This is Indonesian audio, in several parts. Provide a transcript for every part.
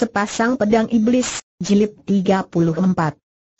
Sepasang Pedang Iblis, Jilid 34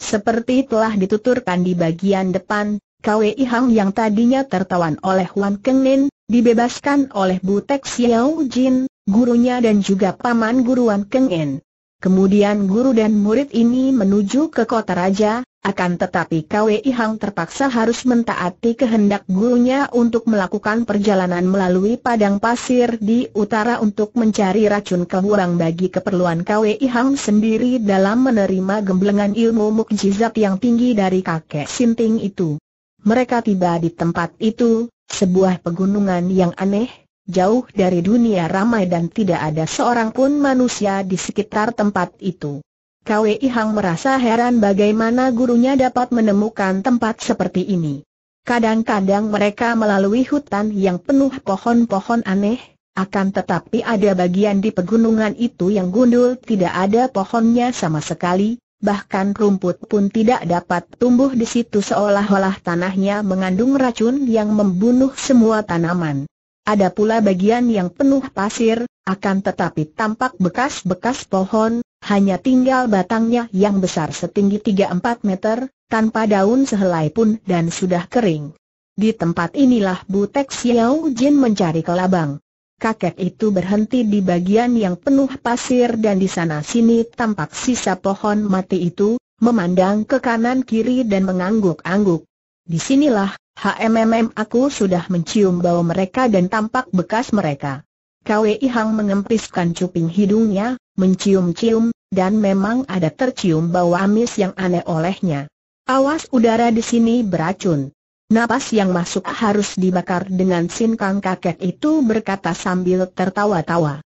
Seperti telah dituturkan di bagian depan, Kwei Hang yang tadinya tertawan oleh Wan Kengin, dibebaskan oleh Butek Xiao Jin, gurunya dan juga paman guru Wan Kengin. Kemudian guru dan murid ini menuju ke kota raja, akan tetapi KWI Hang terpaksa harus mentaati kehendak gurunya untuk melakukan perjalanan melalui padang pasir di utara untuk mencari racun kehurang bagi keperluan KWI Hang sendiri dalam menerima gemblengan ilmu mukjizat yang tinggi dari kakek Sinting itu. Mereka tiba di tempat itu, sebuah pegunungan yang aneh, jauh dari dunia ramai dan tidak ada seorang pun manusia di sekitar tempat itu. Kwe Hang merasa heran bagaimana gurunya dapat menemukan tempat seperti ini. Kadang-kadang mereka melalui hutan yang penuh pohon-pohon aneh, akan tetapi ada bagian di pegunungan itu yang gundul tidak ada pohonnya sama sekali, bahkan rumput pun tidak dapat tumbuh di situ seolah-olah tanahnya mengandung racun yang membunuh semua tanaman. Ada pula bagian yang penuh pasir, akan tetapi tampak bekas-bekas pohon, hanya tinggal batangnya yang besar setinggi 3-4 meter, tanpa daun sehelai pun dan sudah kering. Di tempat inilah Butek Xiao Jin mencari kelabang. Kakek itu berhenti di bagian yang penuh pasir dan di sana sini tampak sisa pohon mati itu, memandang ke kanan kiri dan mengangguk-angguk. di sinilah HMMM aku sudah mencium bau mereka dan tampak bekas mereka. Kwei Hang mengempiskan cuping hidungnya, mencium-cium, dan memang ada tercium bau amis yang aneh olehnya. Awas udara di sini beracun. Napas yang masuk harus dibakar dengan sinkang kakek itu berkata sambil tertawa-tawa.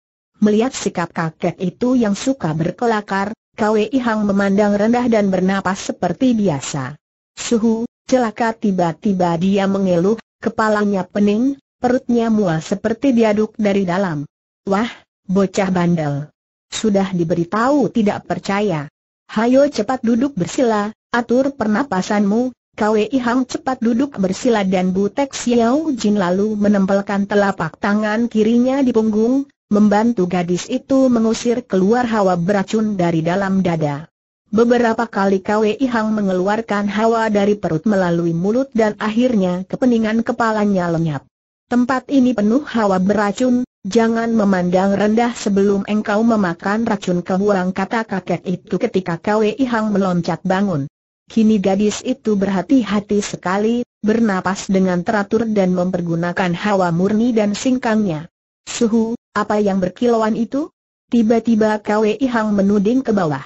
Melihat sikap kakek itu yang suka berkelakar, Kwei Hang memandang rendah dan bernapas seperti biasa. Suhu, celaka tiba-tiba dia mengeluh, kepalanya pening, perutnya mual seperti diaduk dari dalam. Wah, bocah bandel. Sudah diberitahu tidak percaya. Hayo cepat duduk bersila, atur pernapasanmu, Kwei Hang cepat duduk bersila dan Butek Xiao Jin lalu menempelkan telapak tangan kirinya di punggung, membantu gadis itu mengusir keluar hawa beracun dari dalam dada. Beberapa kali Kwei Hang mengeluarkan hawa dari perut melalui mulut dan akhirnya kepeningan kepalanya lenyap. Tempat ini penuh hawa beracun, Jangan memandang rendah sebelum engkau memakan racun kehuang kata kakek itu ketika Kwei ihang meloncat bangun. Kini gadis itu berhati-hati sekali, bernapas dengan teratur dan mempergunakan hawa murni dan singkangnya. Suhu, apa yang berkilauan itu? Tiba-tiba Kwei ihang menuding ke bawah.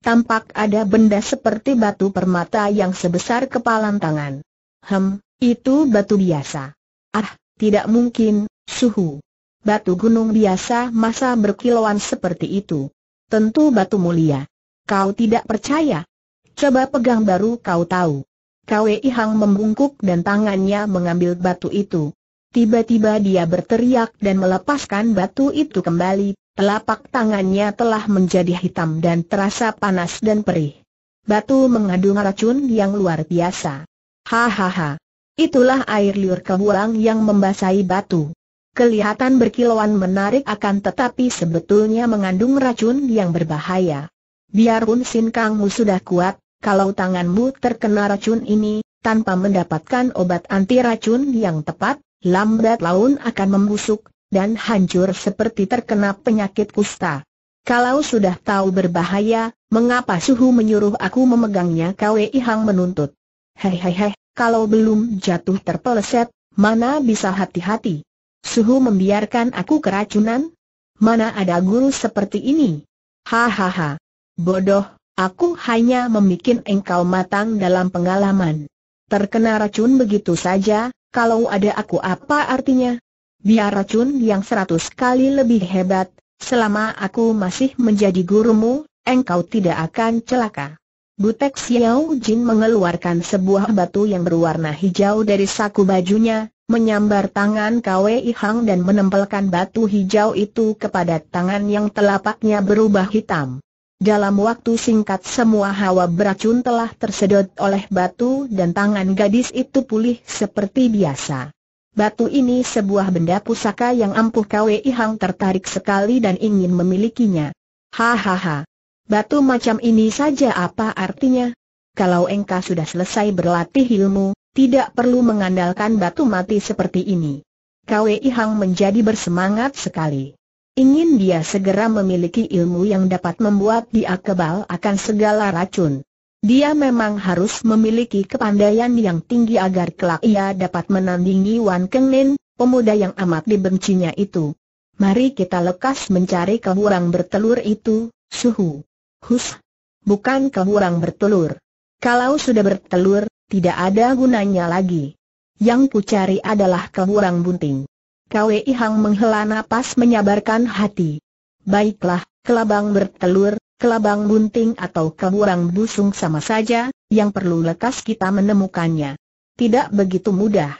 Tampak ada benda seperti batu permata yang sebesar kepalan tangan. Hem, itu batu biasa. Ah, tidak mungkin, suhu. Batu gunung biasa masa berkilauan seperti itu. Tentu batu mulia. Kau tidak percaya? Coba pegang baru kau tahu. Kwei Hang membungkuk dan tangannya mengambil batu itu. Tiba-tiba dia berteriak dan melepaskan batu itu kembali, telapak tangannya telah menjadi hitam dan terasa panas dan perih. Batu mengandung racun yang luar biasa. Hahaha. Itulah air liur kebuang yang membasahi batu kelihatan berkilauan menarik akan tetapi sebetulnya mengandung racun yang berbahaya. Biarpun Sin Kangmu sudah kuat, kalau tanganmu terkena racun ini, tanpa mendapatkan obat anti racun yang tepat, lambat laun akan membusuk, dan hancur seperti terkena penyakit kusta. Kalau sudah tahu berbahaya, mengapa suhu menyuruh aku memegangnya Kwei Hang menuntut. Hei hei hei, kalau belum jatuh terpeleset, mana bisa hati-hati. Suhu membiarkan aku keracunan? Mana ada guru seperti ini? Hahaha. Bodoh, aku hanya membuat engkau matang dalam pengalaman. Terkena racun begitu saja, kalau ada aku apa artinya? Biar racun yang seratus kali lebih hebat, selama aku masih menjadi gurumu, engkau tidak akan celaka. Butek Xiao Jin mengeluarkan sebuah batu yang berwarna hijau dari saku bajunya, menyambar tangan Kwei Hang dan menempelkan batu hijau itu kepada tangan yang telapaknya berubah hitam. Dalam waktu singkat semua hawa beracun telah tersedot oleh batu dan tangan gadis itu pulih seperti biasa. Batu ini sebuah benda pusaka yang ampuh Kwei Hang tertarik sekali dan ingin memilikinya. Hahaha. Batu macam ini saja apa artinya? Kalau engkau sudah selesai berlatih ilmu, tidak perlu mengandalkan batu mati seperti ini. Kwei Hang menjadi bersemangat sekali. Ingin dia segera memiliki ilmu yang dapat membuat dia kebal akan segala racun. Dia memang harus memiliki kepandaian yang tinggi agar kelak ia dapat menandingi Wan Keng Nin, pemuda yang amat dibencinya itu. Mari kita lekas mencari kehurang bertelur itu, suhu. Hus. Bukan kehurang bertelur. Kalau sudah bertelur, tidak ada gunanya lagi. Yang ku cari adalah keburang bunting. Kwei Hang menghela napas menyabarkan hati. Baiklah, kelabang bertelur, kelabang bunting atau keburang busung sama saja, yang perlu lekas kita menemukannya. Tidak begitu mudah.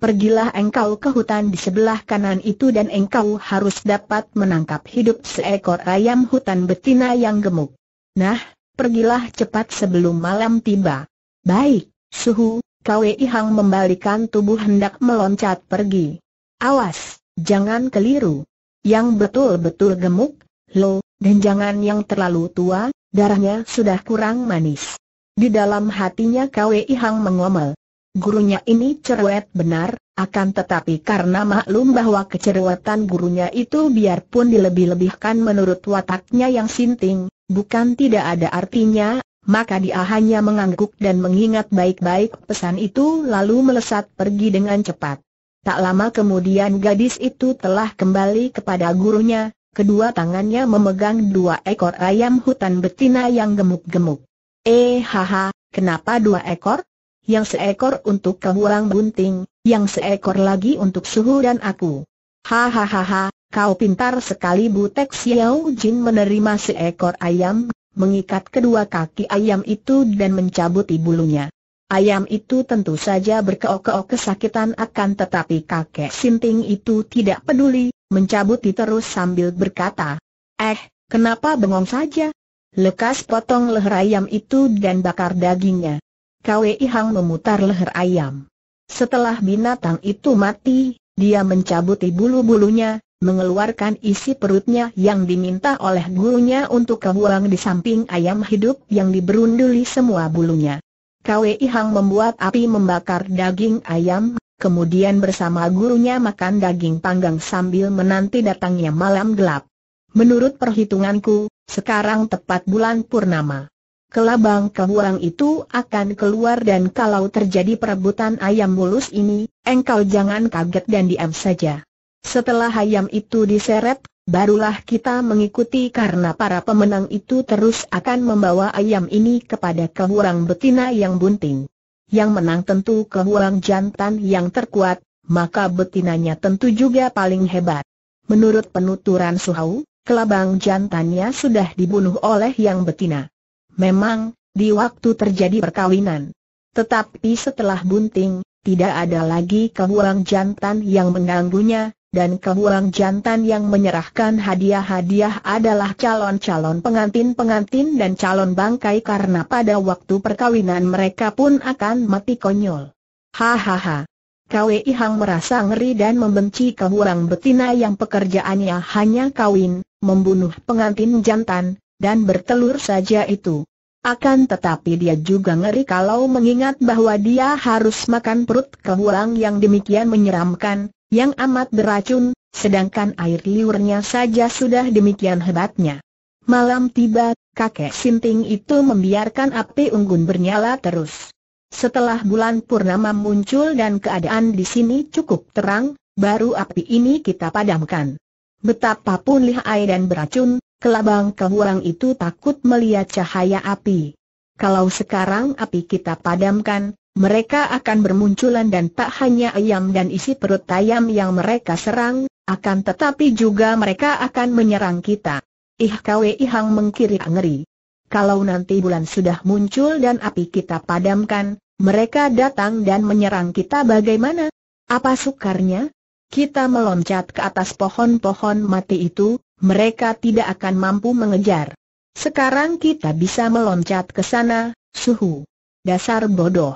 Pergilah engkau ke hutan di sebelah kanan itu dan engkau harus dapat menangkap hidup seekor ayam hutan betina yang gemuk. Nah, pergilah cepat sebelum malam tiba. Baik. Suhu, Kwei Hang membalikan tubuh hendak meloncat pergi. Awas, jangan keliru. Yang betul-betul gemuk, lo, dan jangan yang terlalu tua, darahnya sudah kurang manis. Di dalam hatinya Kwei Hang mengomel. Gurunya ini cerewet benar, akan tetapi karena maklum bahwa kecerewetan gurunya itu biarpun dilebih-lebihkan menurut wataknya yang sinting, bukan tidak ada artinya maka dia hanya mengangguk dan mengingat baik-baik pesan itu lalu melesat pergi dengan cepat. Tak lama kemudian gadis itu telah kembali kepada gurunya, kedua tangannya memegang dua ekor ayam hutan betina yang gemuk-gemuk. Eh haha, kenapa dua ekor? Yang seekor untuk kehurang bunting, yang seekor lagi untuk suhu dan aku. Hahaha, kau pintar sekali bu, Butek Xiao Jin menerima seekor ayam, mengikat kedua kaki ayam itu dan mencabut bulunya. Ayam itu tentu saja berkeok-keok kesakitan akan tetapi kakek Sinting itu tidak peduli, mencabut terus sambil berkata, Eh, kenapa bengong saja? Lekas potong leher ayam itu dan bakar dagingnya. Kwei Hang memutar leher ayam. Setelah binatang itu mati, dia mencabut bulu-bulunya, mengeluarkan isi perutnya yang diminta oleh gurunya untuk kebuang di samping ayam hidup yang diberunduli semua bulunya. Kwei Hang membuat api membakar daging ayam, kemudian bersama gurunya makan daging panggang sambil menanti datangnya malam gelap. Menurut perhitunganku, sekarang tepat bulan purnama. Kelabang kebuang itu akan keluar dan kalau terjadi perebutan ayam mulus ini, engkau jangan kaget dan diam saja. Setelah ayam itu diseret, barulah kita mengikuti karena para pemenang itu terus akan membawa ayam ini kepada kehurang betina yang bunting. Yang menang tentu kehurang jantan yang terkuat, maka betinanya tentu juga paling hebat. Menurut penuturan Suhau, kelabang jantannya sudah dibunuh oleh yang betina. Memang, di waktu terjadi perkawinan. Tetapi setelah bunting, tidak ada lagi kehurang jantan yang mengganggunya, dan kehuang jantan yang menyerahkan hadiah-hadiah adalah calon-calon pengantin-pengantin dan calon bangkai karena pada waktu perkawinan mereka pun akan mati konyol. Hahaha. Kwei Hang merasa ngeri dan membenci kehuang betina yang pekerjaannya hanya kawin, membunuh pengantin jantan, dan bertelur saja itu. Akan tetapi dia juga ngeri kalau mengingat bahwa dia harus makan perut kehuang yang demikian menyeramkan, yang amat beracun, sedangkan air liurnya saja sudah demikian hebatnya. Malam tiba, kakek Sinting itu membiarkan api unggun bernyala terus. Setelah bulan purnama muncul dan keadaan di sini cukup terang, baru api ini kita padamkan. Betapapun air dan beracun, kelabang kehuang itu takut melihat cahaya api. Kalau sekarang api kita padamkan, mereka akan bermunculan dan tak hanya ayam dan isi perut ayam yang mereka serang, akan tetapi juga mereka akan menyerang kita. Ih Kwe eh, Ihang mengkiri ngeri. Kalau nanti bulan sudah muncul dan api kita padamkan, mereka datang dan menyerang kita bagaimana? Apa sukarnya? Kita meloncat ke atas pohon-pohon mati itu, mereka tidak akan mampu mengejar. Sekarang kita bisa meloncat ke sana, suhu. Dasar bodoh.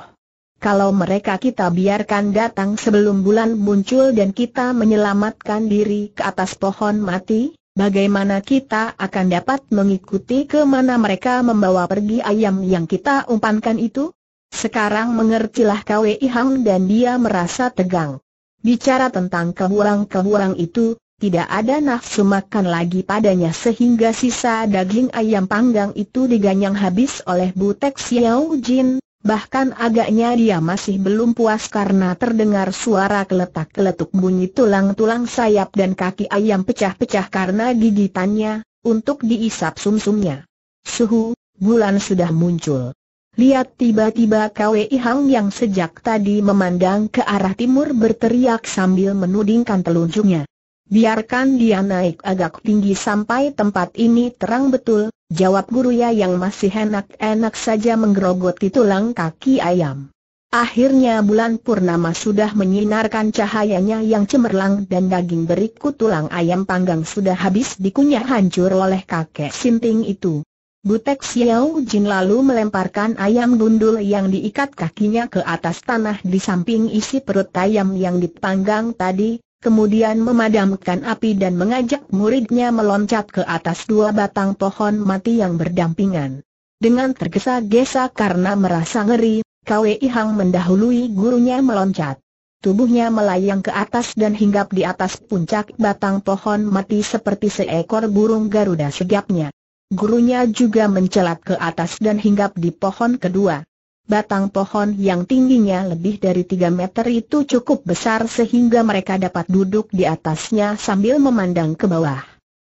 Kalau mereka kita biarkan datang sebelum bulan muncul dan kita menyelamatkan diri ke atas pohon mati, bagaimana kita akan dapat mengikuti ke mana mereka membawa pergi ayam yang kita umpankan itu? Sekarang mengertilah Kwei Hang dan dia merasa tegang. Bicara tentang kehurang-kehurang itu, tidak ada nafsu makan lagi padanya sehingga sisa daging ayam panggang itu diganyang habis oleh Butek Xiao Jin, bahkan agaknya dia masih belum puas karena terdengar suara keletak-keletuk bunyi tulang-tulang sayap dan kaki ayam pecah-pecah karena gigitannya, untuk diisap sumsumnya. Suhu, bulan sudah muncul. Lihat tiba-tiba Kwei Hang yang sejak tadi memandang ke arah timur berteriak sambil menudingkan telunjuknya. Biarkan dia naik agak tinggi sampai tempat ini terang betul, Jawab guru ya yang masih enak-enak saja menggerogoti tulang kaki ayam. Akhirnya bulan purnama sudah menyinarkan cahayanya yang cemerlang dan daging berikut tulang ayam panggang sudah habis dikunyah hancur oleh kakek sinting itu. Butek Xiao Jin lalu melemparkan ayam gundul yang diikat kakinya ke atas tanah di samping isi perut ayam yang dipanggang tadi, kemudian memadamkan api dan mengajak muridnya meloncat ke atas dua batang pohon mati yang berdampingan. Dengan tergesa-gesa karena merasa ngeri, Kwei Hang mendahului gurunya meloncat. Tubuhnya melayang ke atas dan hinggap di atas puncak batang pohon mati seperti seekor burung Garuda segapnya. Gurunya juga mencelat ke atas dan hinggap di pohon kedua. Batang pohon yang tingginya lebih dari 3 meter itu cukup besar sehingga mereka dapat duduk di atasnya sambil memandang ke bawah.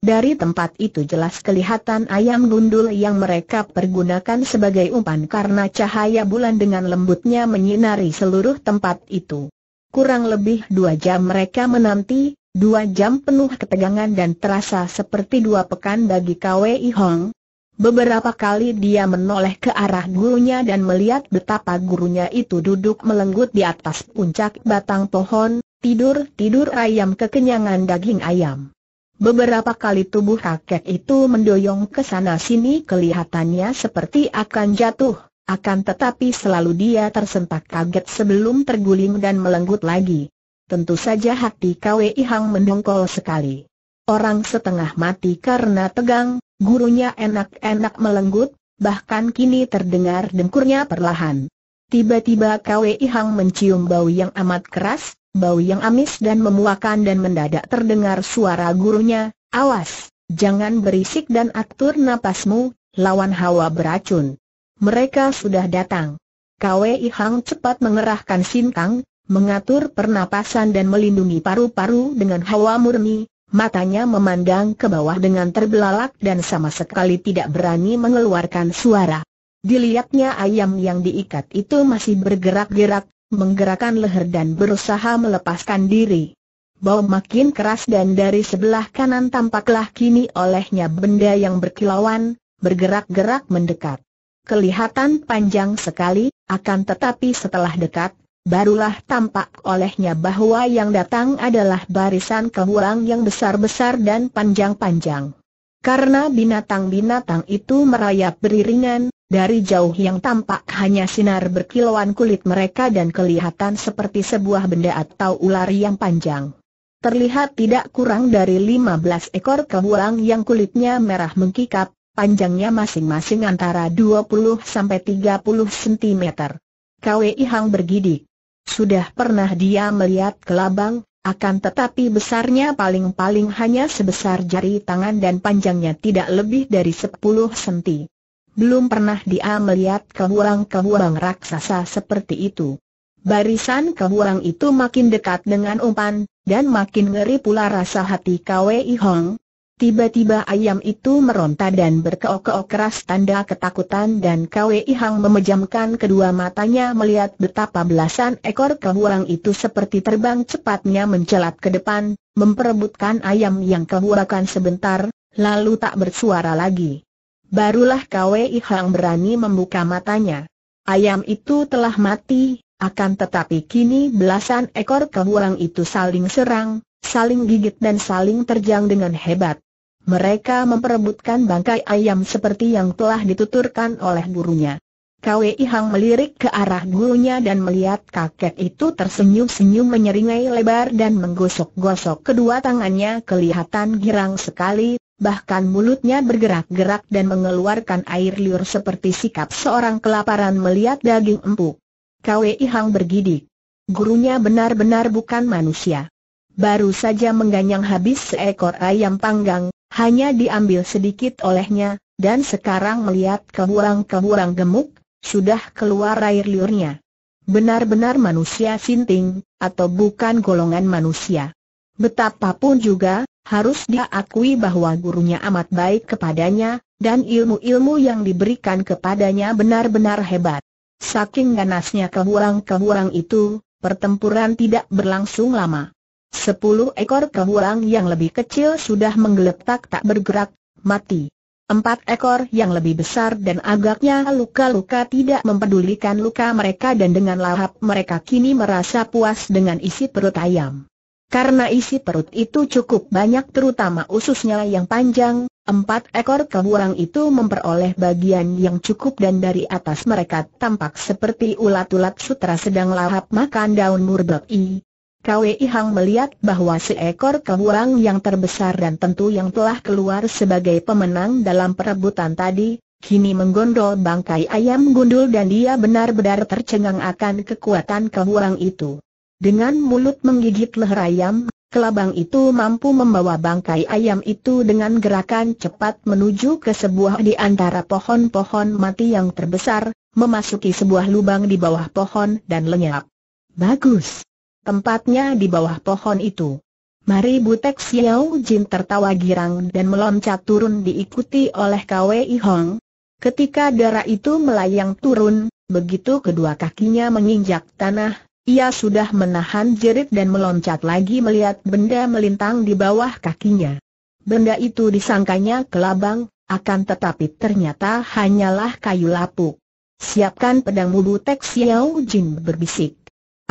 Dari tempat itu jelas kelihatan ayam gundul yang mereka pergunakan sebagai umpan karena cahaya bulan dengan lembutnya menyinari seluruh tempat itu. Kurang lebih dua jam mereka menanti, dua jam penuh ketegangan dan terasa seperti dua pekan bagi KWI Hong, Beberapa kali dia menoleh ke arah gurunya dan melihat betapa gurunya itu duduk melenggut di atas puncak batang pohon, tidur-tidur ayam kekenyangan daging ayam. Beberapa kali tubuh kakek itu mendoyong ke sana-sini kelihatannya seperti akan jatuh, akan tetapi selalu dia tersentak kaget sebelum terguling dan melenggut lagi. Tentu saja hati KWI Hang mendongkol sekali. Orang setengah mati karena tegang, Gurunya enak-enak melenggut, bahkan kini terdengar dengkurnya perlahan. Tiba-tiba Kwi Hang mencium bau yang amat keras, bau yang amis dan memuakan dan mendadak terdengar suara gurunya, awas, jangan berisik dan atur napasmu, lawan hawa beracun. Mereka sudah datang. Kwi Hang cepat mengerahkan sinkang, mengatur pernapasan dan melindungi paru-paru dengan hawa murni, Matanya memandang ke bawah dengan terbelalak dan sama sekali tidak berani mengeluarkan suara. Dilihatnya ayam yang diikat itu masih bergerak-gerak, menggerakkan leher dan berusaha melepaskan diri. Bau makin keras dan dari sebelah kanan tampaklah kini olehnya benda yang berkilauan, bergerak-gerak mendekat. Kelihatan panjang sekali, akan tetapi setelah dekat, Barulah tampak olehnya bahwa yang datang adalah barisan kehulang yang besar-besar dan panjang-panjang. Karena binatang-binatang itu merayap beriringan, dari jauh yang tampak hanya sinar berkilauan kulit mereka dan kelihatan seperti sebuah benda atau ular yang panjang. Terlihat tidak kurang dari 15 ekor kehulang yang kulitnya merah mengkikap, panjangnya masing-masing antara 20 sampai 30 cm. KWI Hang bergidik. Sudah pernah dia melihat kelabang, akan tetapi besarnya paling-paling hanya sebesar jari tangan dan panjangnya tidak lebih dari 10 senti. Belum pernah dia melihat kehuang-kehuang raksasa seperti itu. Barisan kehuang itu makin dekat dengan umpan, dan makin ngeri pula rasa hati Kwe Ihong. Tiba-tiba ayam itu meronta dan berkeok-keok keras tanda ketakutan dan Kwei Hang memejamkan kedua matanya melihat betapa belasan ekor kehuang itu seperti terbang cepatnya mencelat ke depan, memperebutkan ayam yang kehuakan sebentar, lalu tak bersuara lagi. Barulah Kwei Hang berani membuka matanya. Ayam itu telah mati, akan tetapi kini belasan ekor kehuang itu saling serang, saling gigit dan saling terjang dengan hebat. Mereka memperebutkan bangkai ayam seperti yang telah dituturkan oleh gurunya. Kwei Hang melirik ke arah gurunya dan melihat kakek itu tersenyum-senyum menyeringai lebar dan menggosok-gosok kedua tangannya kelihatan girang sekali, bahkan mulutnya bergerak-gerak dan mengeluarkan air liur seperti sikap seorang kelaparan melihat daging empuk. Kwei Hang bergidik. Gurunya benar-benar bukan manusia baru saja mengganyang habis seekor ayam panggang, hanya diambil sedikit olehnya, dan sekarang melihat keburang-keburang gemuk, sudah keluar air liurnya. Benar-benar manusia sinting, atau bukan golongan manusia. Betapapun juga, harus diakui bahwa gurunya amat baik kepadanya, dan ilmu-ilmu yang diberikan kepadanya benar-benar hebat. Saking ganasnya keburang-keburang itu, pertempuran tidak berlangsung lama. Sepuluh ekor terhulang yang lebih kecil sudah menggeletak tak bergerak, mati. Empat ekor yang lebih besar dan agaknya luka-luka tidak mempedulikan luka mereka dan dengan lahap mereka kini merasa puas dengan isi perut ayam. Karena isi perut itu cukup banyak terutama ususnya yang panjang, empat ekor kehuang itu memperoleh bagian yang cukup dan dari atas mereka tampak seperti ulat-ulat sutra sedang lahap makan daun murbei. Kwei Hang melihat bahwa seekor kehuang yang terbesar dan tentu yang telah keluar sebagai pemenang dalam perebutan tadi, kini menggondol bangkai ayam gundul dan dia benar-benar tercengang akan kekuatan kehuang itu. Dengan mulut menggigit leher ayam, kelabang itu mampu membawa bangkai ayam itu dengan gerakan cepat menuju ke sebuah di antara pohon-pohon mati yang terbesar, memasuki sebuah lubang di bawah pohon dan lenyap. Bagus! tempatnya di bawah pohon itu. Mari Butek Xiao Jin tertawa girang dan meloncat turun diikuti oleh Kwei Hong. Ketika darah itu melayang turun, begitu kedua kakinya menginjak tanah, ia sudah menahan jerit dan meloncat lagi melihat benda melintang di bawah kakinya. Benda itu disangkanya kelabang, akan tetapi ternyata hanyalah kayu lapuk. Siapkan pedangmu Butek Xiao Jin berbisik.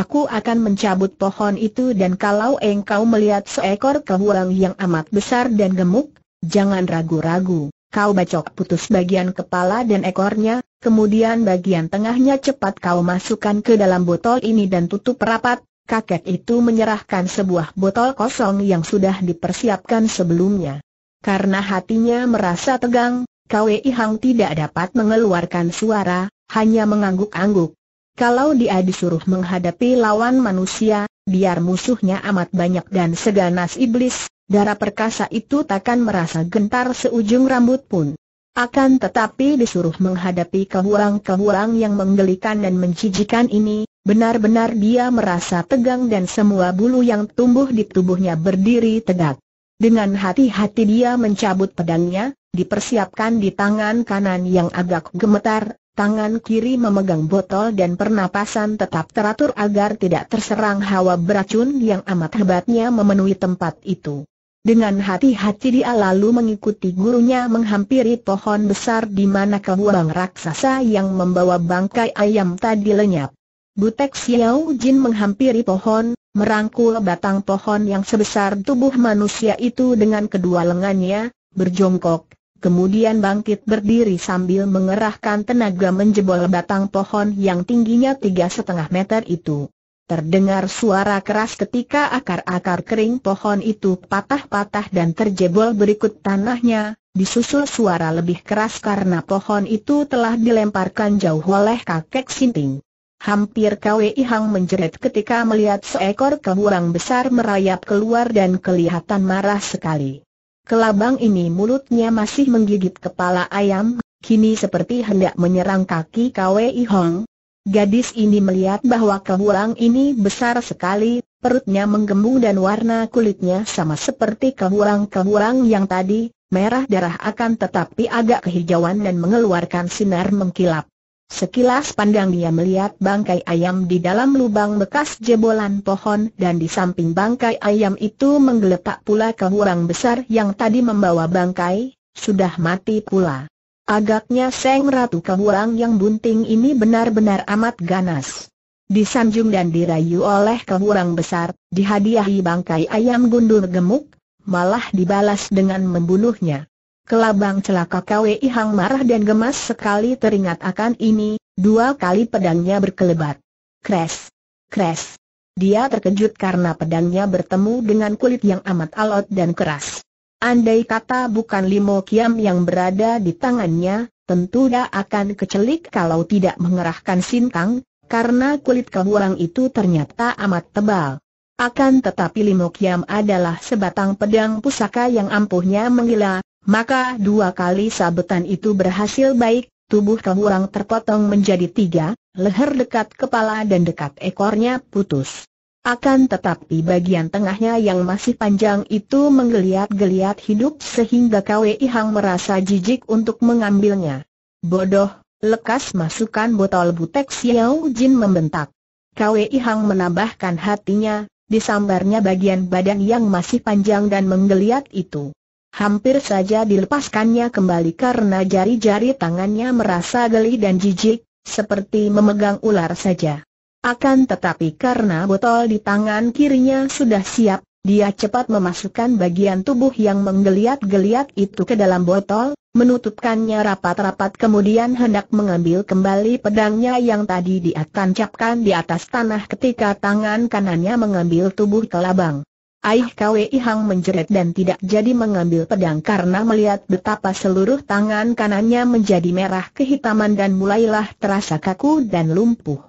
Aku akan mencabut pohon itu dan kalau engkau melihat seekor kehuang yang amat besar dan gemuk, jangan ragu-ragu. Kau bacok putus bagian kepala dan ekornya, kemudian bagian tengahnya cepat kau masukkan ke dalam botol ini dan tutup rapat. Kakek itu menyerahkan sebuah botol kosong yang sudah dipersiapkan sebelumnya. Karena hatinya merasa tegang, Kwei Hang tidak dapat mengeluarkan suara, hanya mengangguk-angguk. Kalau dia disuruh menghadapi lawan manusia, biar musuhnya amat banyak dan seganas iblis, darah perkasa itu takkan merasa gentar seujung rambut pun. Akan tetapi disuruh menghadapi kehuang-kehuang yang menggelikan dan menjijikan ini, benar-benar dia merasa tegang dan semua bulu yang tumbuh di tubuhnya berdiri tegak. Dengan hati-hati dia mencabut pedangnya, dipersiapkan di tangan kanan yang agak gemetar, Tangan kiri memegang botol dan pernapasan tetap teratur agar tidak terserang hawa beracun yang amat hebatnya memenuhi tempat itu. Dengan hati-hati dia lalu mengikuti gurunya menghampiri pohon besar di mana kebuang raksasa yang membawa bangkai ayam tadi lenyap. Butek Xiao Jin menghampiri pohon, merangkul batang pohon yang sebesar tubuh manusia itu dengan kedua lengannya, berjongkok, kemudian bangkit berdiri sambil mengerahkan tenaga menjebol batang pohon yang tingginya tiga setengah meter itu. Terdengar suara keras ketika akar-akar kering pohon itu patah-patah dan terjebol berikut tanahnya, disusul suara lebih keras karena pohon itu telah dilemparkan jauh oleh kakek Sinting. Hampir Kwei Hang menjerit ketika melihat seekor keburang besar merayap keluar dan kelihatan marah sekali. Kelabang ini mulutnya masih menggigit kepala ayam, kini seperti hendak menyerang kaki Kwei Hong. Gadis ini melihat bahwa kehulang ini besar sekali, perutnya menggembung dan warna kulitnya sama seperti kehulang-kehulang yang tadi, merah darah akan tetapi agak kehijauan dan mengeluarkan sinar mengkilap. Sekilas pandang dia melihat bangkai ayam di dalam lubang bekas jebolan pohon dan di samping bangkai ayam itu menggeletak pula kehurang besar yang tadi membawa bangkai, sudah mati pula. Agaknya Seng Ratu Kehurang yang bunting ini benar-benar amat ganas. Disanjung dan dirayu oleh kehurang besar, dihadiahi bangkai ayam gundul gemuk, malah dibalas dengan membunuhnya. Kelabang celaka KWI Hang marah dan gemas sekali teringat akan ini, dua kali pedangnya berkelebat. Kres! Kres! Dia terkejut karena pedangnya bertemu dengan kulit yang amat alot dan keras. Andai kata bukan Limo Kiam yang berada di tangannya, tentu dia akan kecelik kalau tidak mengerahkan sintang, karena kulit kebuang itu ternyata amat tebal. Akan tetapi Limo Kiam adalah sebatang pedang pusaka yang ampuhnya menggila, maka dua kali sabetan itu berhasil baik, tubuh kehurang terpotong menjadi tiga, leher dekat kepala dan dekat ekornya putus. Akan tetapi bagian tengahnya yang masih panjang itu menggeliat-geliat hidup sehingga Kwei Hang merasa jijik untuk mengambilnya. Bodoh, lekas masukkan botol butek Xiao Jin membentak. Kwei Hang menambahkan hatinya, disambarnya bagian badan yang masih panjang dan menggeliat itu. Hampir saja dilepaskannya kembali karena jari-jari tangannya merasa geli dan jijik, seperti memegang ular saja. Akan tetapi karena botol di tangan kirinya sudah siap, dia cepat memasukkan bagian tubuh yang menggeliat-geliat itu ke dalam botol, menutupkannya rapat-rapat kemudian hendak mengambil kembali pedangnya yang tadi dia tancapkan di atas tanah ketika tangan kanannya mengambil tubuh kelabang. Aih Kwei Hang menjerit dan tidak jadi mengambil pedang karena melihat betapa seluruh tangan kanannya menjadi merah kehitaman dan mulailah terasa kaku dan lumpuh.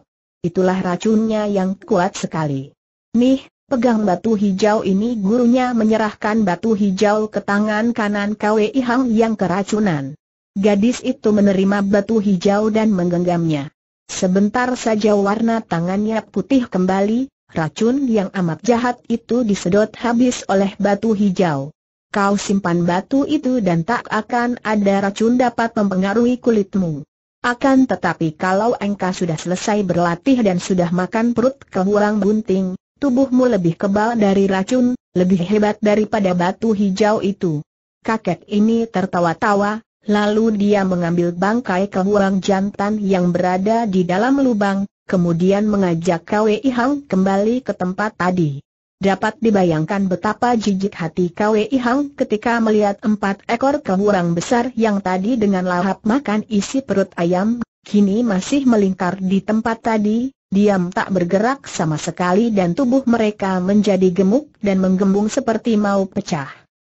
Itulah racunnya yang kuat sekali. Nih, pegang batu hijau ini gurunya menyerahkan batu hijau ke tangan kanan Kwei Hang yang keracunan. Gadis itu menerima batu hijau dan menggenggamnya. Sebentar saja warna tangannya putih kembali, racun yang amat jahat itu disedot habis oleh batu hijau. Kau simpan batu itu dan tak akan ada racun dapat mempengaruhi kulitmu. Akan tetapi kalau engkau sudah selesai berlatih dan sudah makan perut kehurang bunting, tubuhmu lebih kebal dari racun, lebih hebat daripada batu hijau itu. Kakek ini tertawa-tawa, lalu dia mengambil bangkai kehurang jantan yang berada di dalam lubang, kemudian mengajak Kwe Hang kembali ke tempat tadi. Dapat dibayangkan betapa jijik hati Kwe Hang ketika melihat empat ekor kehurang besar yang tadi dengan lahap makan isi perut ayam, kini masih melingkar di tempat tadi, diam tak bergerak sama sekali dan tubuh mereka menjadi gemuk dan menggembung seperti mau pecah.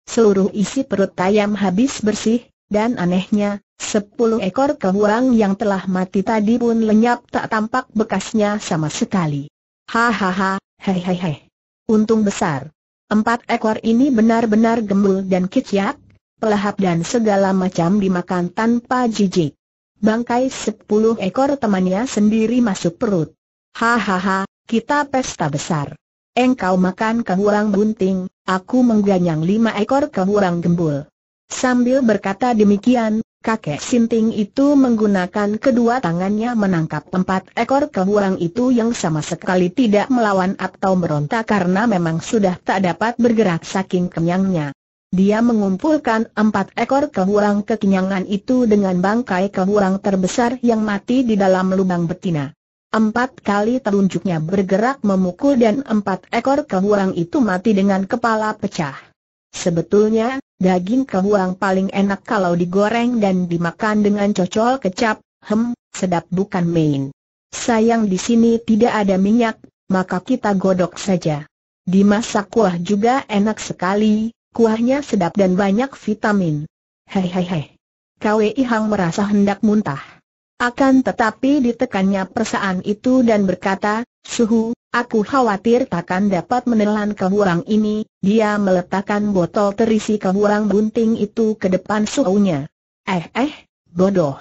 Seluruh isi perut ayam habis bersih, dan anehnya, Sepuluh ekor kehuang yang telah mati tadi pun lenyap tak tampak bekasnya sama sekali. Hahaha, hehehe. Untung besar. Empat ekor ini benar-benar gembul dan kiciak, pelahap dan segala macam dimakan tanpa jijik. Bangkai sepuluh ekor temannya sendiri masuk perut. Hahaha, kita pesta besar. Engkau makan kehuang bunting, aku mengganyang lima ekor kehuang gembul. Sambil berkata demikian, Kakek Sinting itu menggunakan kedua tangannya menangkap empat ekor kehuang itu yang sama sekali tidak melawan atau meronta karena memang sudah tak dapat bergerak saking kenyangnya. Dia mengumpulkan empat ekor kehuang kekenyangan itu dengan bangkai kehuang terbesar yang mati di dalam lubang betina. Empat kali telunjuknya bergerak memukul dan empat ekor kehuang itu mati dengan kepala pecah. Sebetulnya, daging kehuang paling enak kalau digoreng dan dimakan dengan cocol kecap, hem, sedap bukan main. Sayang di sini tidak ada minyak, maka kita godok saja. Dimasak kuah juga enak sekali, kuahnya sedap dan banyak vitamin. Hei hei hei. Kwi Hang merasa hendak muntah. Akan tetapi ditekannya persaan itu dan berkata, Suhu, aku khawatir takkan dapat menelan kehurang ini, dia meletakkan botol terisi kehurang bunting itu ke depan suhunya. Eh eh, bodoh.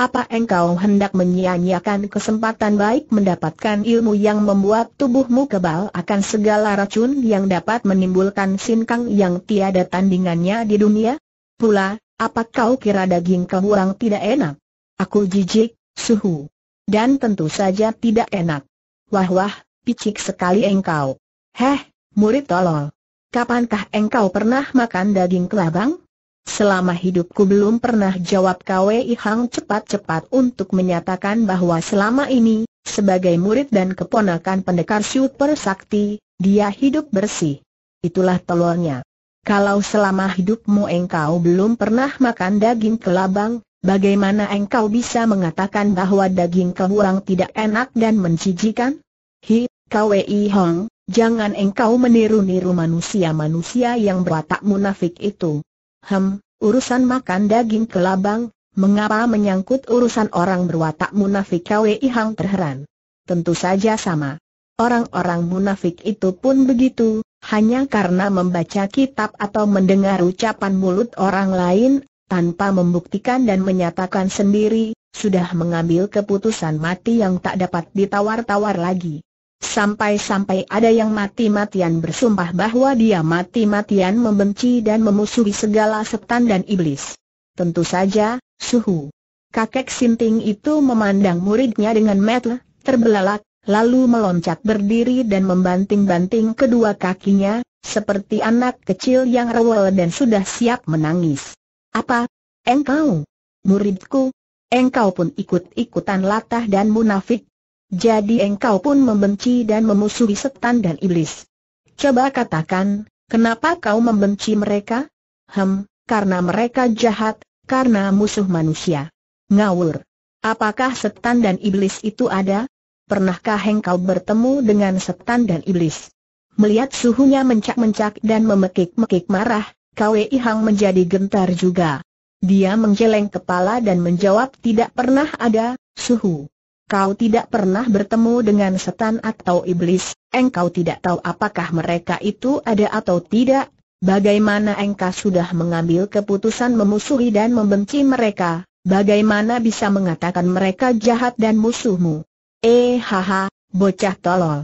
Apa engkau hendak menyia-nyiakan kesempatan baik mendapatkan ilmu yang membuat tubuhmu kebal akan segala racun yang dapat menimbulkan sinkang yang tiada tandingannya di dunia? Pula, apa kau kira daging kehurang tidak enak? Aku jijik, suhu. Dan tentu saja tidak enak. Wah wah, picik sekali engkau. Heh, murid tolol. Kapankah engkau pernah makan daging kelabang? Selama hidupku belum pernah jawab KWI Hang cepat-cepat untuk menyatakan bahwa selama ini, sebagai murid dan keponakan pendekar super sakti, dia hidup bersih. Itulah telurnya. Kalau selama hidupmu engkau belum pernah makan daging kelabang, Bagaimana engkau bisa mengatakan bahwa daging kehurang tidak enak dan menjijikan? Hi, Kwei Hong, jangan engkau meniru-niru manusia-manusia yang berwatak munafik itu. Hem, urusan makan daging kelabang, mengapa menyangkut urusan orang berwatak munafik Kwei Hong terheran? Tentu saja sama. Orang-orang munafik itu pun begitu, hanya karena membaca kitab atau mendengar ucapan mulut orang lain, tanpa membuktikan dan menyatakan sendiri, sudah mengambil keputusan mati yang tak dapat ditawar-tawar lagi. Sampai-sampai ada yang mati-matian bersumpah bahwa dia mati-matian membenci dan memusuhi segala setan dan iblis. Tentu saja, suhu. Kakek Sinting itu memandang muridnya dengan metel, terbelalak, lalu meloncat berdiri dan membanting-banting kedua kakinya, seperti anak kecil yang rewel dan sudah siap menangis. Apa? Engkau? Muridku? Engkau pun ikut-ikutan latah dan munafik. Jadi engkau pun membenci dan memusuhi setan dan iblis. Coba katakan, kenapa kau membenci mereka? Hem, karena mereka jahat, karena musuh manusia. Ngawur. Apakah setan dan iblis itu ada? Pernahkah engkau bertemu dengan setan dan iblis? Melihat suhunya mencak-mencak dan memekik-mekik marah, Kwei Hang menjadi gentar juga. Dia menggeleng kepala dan menjawab tidak pernah ada, suhu. Kau tidak pernah bertemu dengan setan atau iblis, engkau tidak tahu apakah mereka itu ada atau tidak, bagaimana engkau sudah mengambil keputusan memusuhi dan membenci mereka, bagaimana bisa mengatakan mereka jahat dan musuhmu. Eh haha, bocah tolol.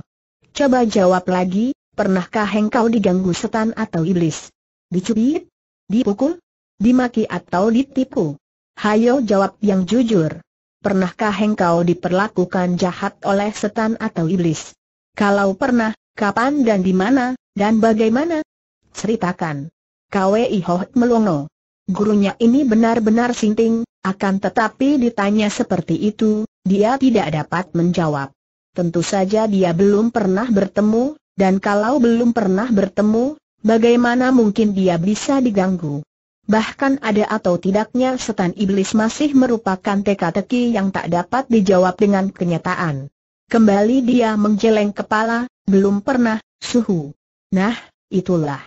Coba jawab lagi, pernahkah engkau diganggu setan atau iblis? Dicubit? Dipukul? Dimaki atau ditipu? Hayo jawab yang jujur. Pernahkah engkau diperlakukan jahat oleh setan atau iblis? Kalau pernah, kapan dan di mana, dan bagaimana? Ceritakan. Kwei Hoh melongo. Gurunya ini benar-benar sinting, akan tetapi ditanya seperti itu, dia tidak dapat menjawab. Tentu saja dia belum pernah bertemu, dan kalau belum pernah bertemu, Bagaimana mungkin dia bisa diganggu? Bahkan ada atau tidaknya setan iblis masih merupakan teka-teki yang tak dapat dijawab dengan kenyataan. Kembali dia menggeleng kepala, belum pernah, suhu. Nah, itulah.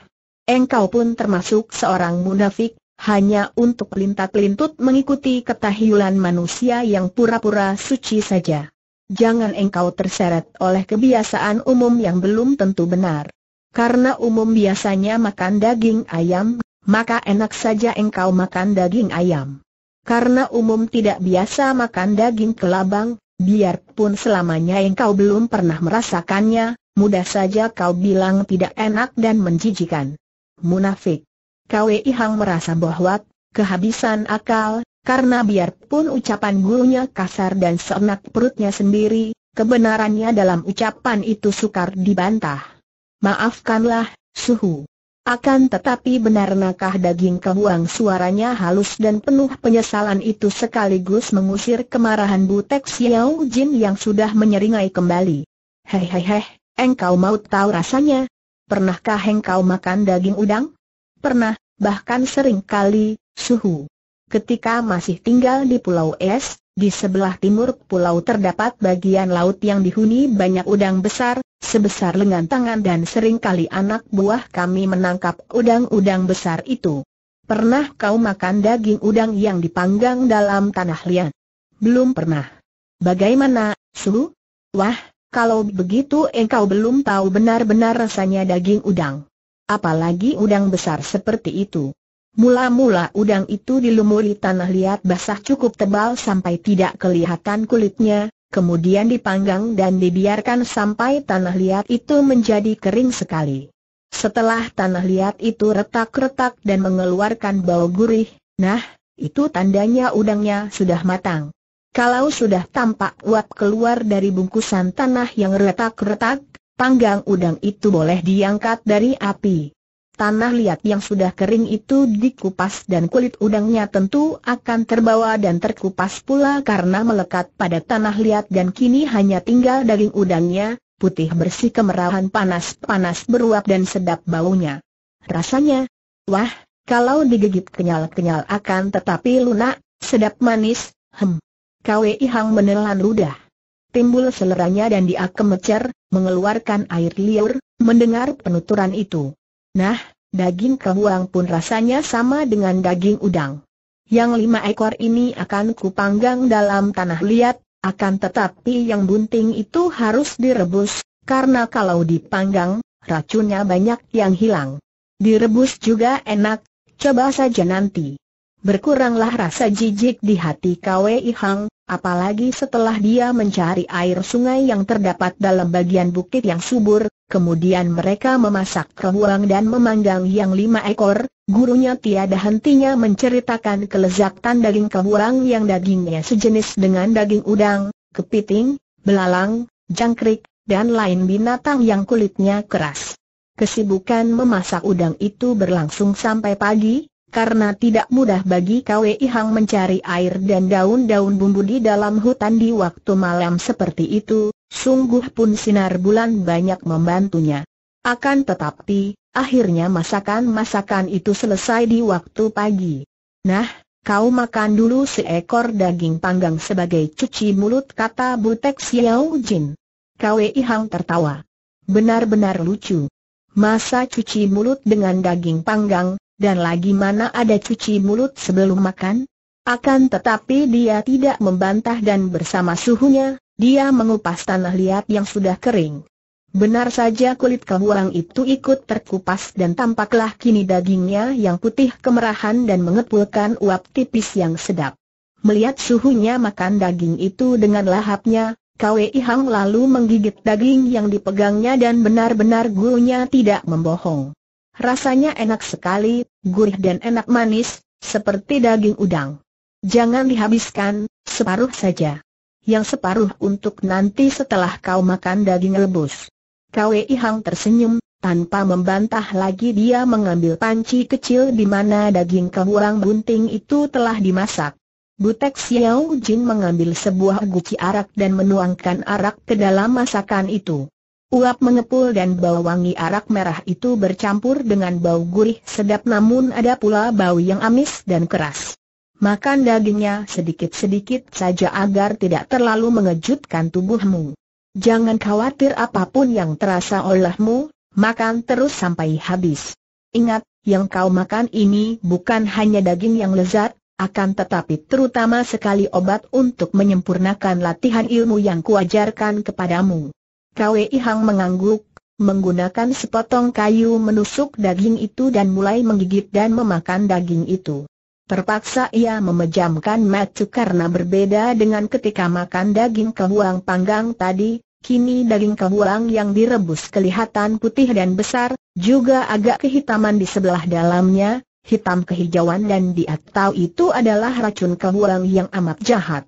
Engkau pun termasuk seorang munafik, hanya untuk lintat-lintut mengikuti ketahilan manusia yang pura-pura suci saja. Jangan engkau terseret oleh kebiasaan umum yang belum tentu benar karena umum biasanya makan daging ayam, maka enak saja engkau makan daging ayam. Karena umum tidak biasa makan daging kelabang, biarpun selamanya engkau belum pernah merasakannya, mudah saja kau bilang tidak enak dan menjijikan. Munafik. Kwe ihang merasa bahwa kehabisan akal, karena biarpun ucapan gurunya kasar dan seenak perutnya sendiri, kebenarannya dalam ucapan itu sukar dibantah maafkanlah, suhu. Akan tetapi benar nakah daging kebuang suaranya halus dan penuh penyesalan itu sekaligus mengusir kemarahan Butek Xiao Jin yang sudah menyeringai kembali. Hei hei hei, engkau mau tahu rasanya? Pernahkah engkau makan daging udang? Pernah, bahkan sering kali, suhu. Ketika masih tinggal di Pulau Es, di sebelah timur pulau terdapat bagian laut yang dihuni banyak udang besar, sebesar lengan tangan dan seringkali anak buah kami menangkap udang-udang besar itu. Pernah kau makan daging udang yang dipanggang dalam tanah liat? Belum pernah. Bagaimana, Su? Wah, kalau begitu engkau belum tahu benar-benar rasanya daging udang. Apalagi udang besar seperti itu. Mula-mula udang itu dilumuri tanah liat basah cukup tebal sampai tidak kelihatan kulitnya, kemudian dipanggang dan dibiarkan sampai tanah liat itu menjadi kering sekali. Setelah tanah liat itu retak-retak dan mengeluarkan bau gurih, nah, itu tandanya udangnya sudah matang. Kalau sudah tampak uap keluar dari bungkusan tanah yang retak-retak, panggang udang itu boleh diangkat dari api. Tanah liat yang sudah kering itu dikupas dan kulit udangnya tentu akan terbawa dan terkupas pula karena melekat pada tanah liat dan kini hanya tinggal daging udangnya, putih bersih kemerahan panas-panas beruap dan sedap baunya. Rasanya, wah, kalau digigit kenyal-kenyal akan tetapi lunak, sedap manis, hem. Kwei Hang menelan ludah. Timbul seleranya dan dia kemecer, mengeluarkan air liur, mendengar penuturan itu. Nah, daging kehuang pun rasanya sama dengan daging udang. Yang lima ekor ini akan kupanggang dalam tanah liat, akan tetapi yang bunting itu harus direbus, karena kalau dipanggang, racunnya banyak yang hilang. Direbus juga enak, coba saja nanti. Berkuranglah rasa jijik di hati KWI Ihang, apalagi setelah dia mencari air sungai yang terdapat dalam bagian bukit yang subur, Kemudian mereka memasak kehuang dan memanggang yang lima ekor, gurunya tiada hentinya menceritakan kelezatan daging kehuang yang dagingnya sejenis dengan daging udang, kepiting, belalang, jangkrik, dan lain binatang yang kulitnya keras. Kesibukan memasak udang itu berlangsung sampai pagi, karena tidak mudah bagi Kwe Hang mencari air dan daun-daun bumbu di dalam hutan di waktu malam seperti itu, Sungguh pun sinar bulan banyak membantunya. Akan tetapi, akhirnya masakan-masakan itu selesai di waktu pagi. Nah, kau makan dulu seekor daging panggang sebagai cuci mulut kata Butek Xiao Jin. Kwei Hang tertawa. Benar-benar lucu. Masa cuci mulut dengan daging panggang, dan lagi mana ada cuci mulut sebelum makan? Akan tetapi dia tidak membantah dan bersama suhunya, dia mengupas tanah liat yang sudah kering. Benar saja kulit kebuang itu ikut terkupas dan tampaklah kini dagingnya yang putih kemerahan dan mengepulkan uap tipis yang sedap. Melihat suhunya makan daging itu dengan lahapnya, Kwei Hang lalu menggigit daging yang dipegangnya dan benar-benar gurunya tidak membohong. Rasanya enak sekali, gurih dan enak manis, seperti daging udang. Jangan dihabiskan, separuh saja yang separuh untuk nanti setelah kau makan daging rebus. Kwei Hang tersenyum, tanpa membantah lagi dia mengambil panci kecil di mana daging kewurang bunting itu telah dimasak. Butek Xiao Jin mengambil sebuah guci arak dan menuangkan arak ke dalam masakan itu. Uap mengepul dan bau wangi arak merah itu bercampur dengan bau gurih sedap namun ada pula bau yang amis dan keras makan dagingnya sedikit-sedikit saja agar tidak terlalu mengejutkan tubuhmu. Jangan khawatir apapun yang terasa olehmu, makan terus sampai habis. Ingat, yang kau makan ini bukan hanya daging yang lezat, akan tetapi terutama sekali obat untuk menyempurnakan latihan ilmu yang kuajarkan kepadamu. Kwei Hang mengangguk, menggunakan sepotong kayu menusuk daging itu dan mulai menggigit dan memakan daging itu. Terpaksa ia memejamkan mata karena berbeda dengan ketika makan daging kehuang panggang tadi, kini daging kehuang yang direbus kelihatan putih dan besar, juga agak kehitaman di sebelah dalamnya, hitam kehijauan dan di atau itu adalah racun kehuang yang amat jahat.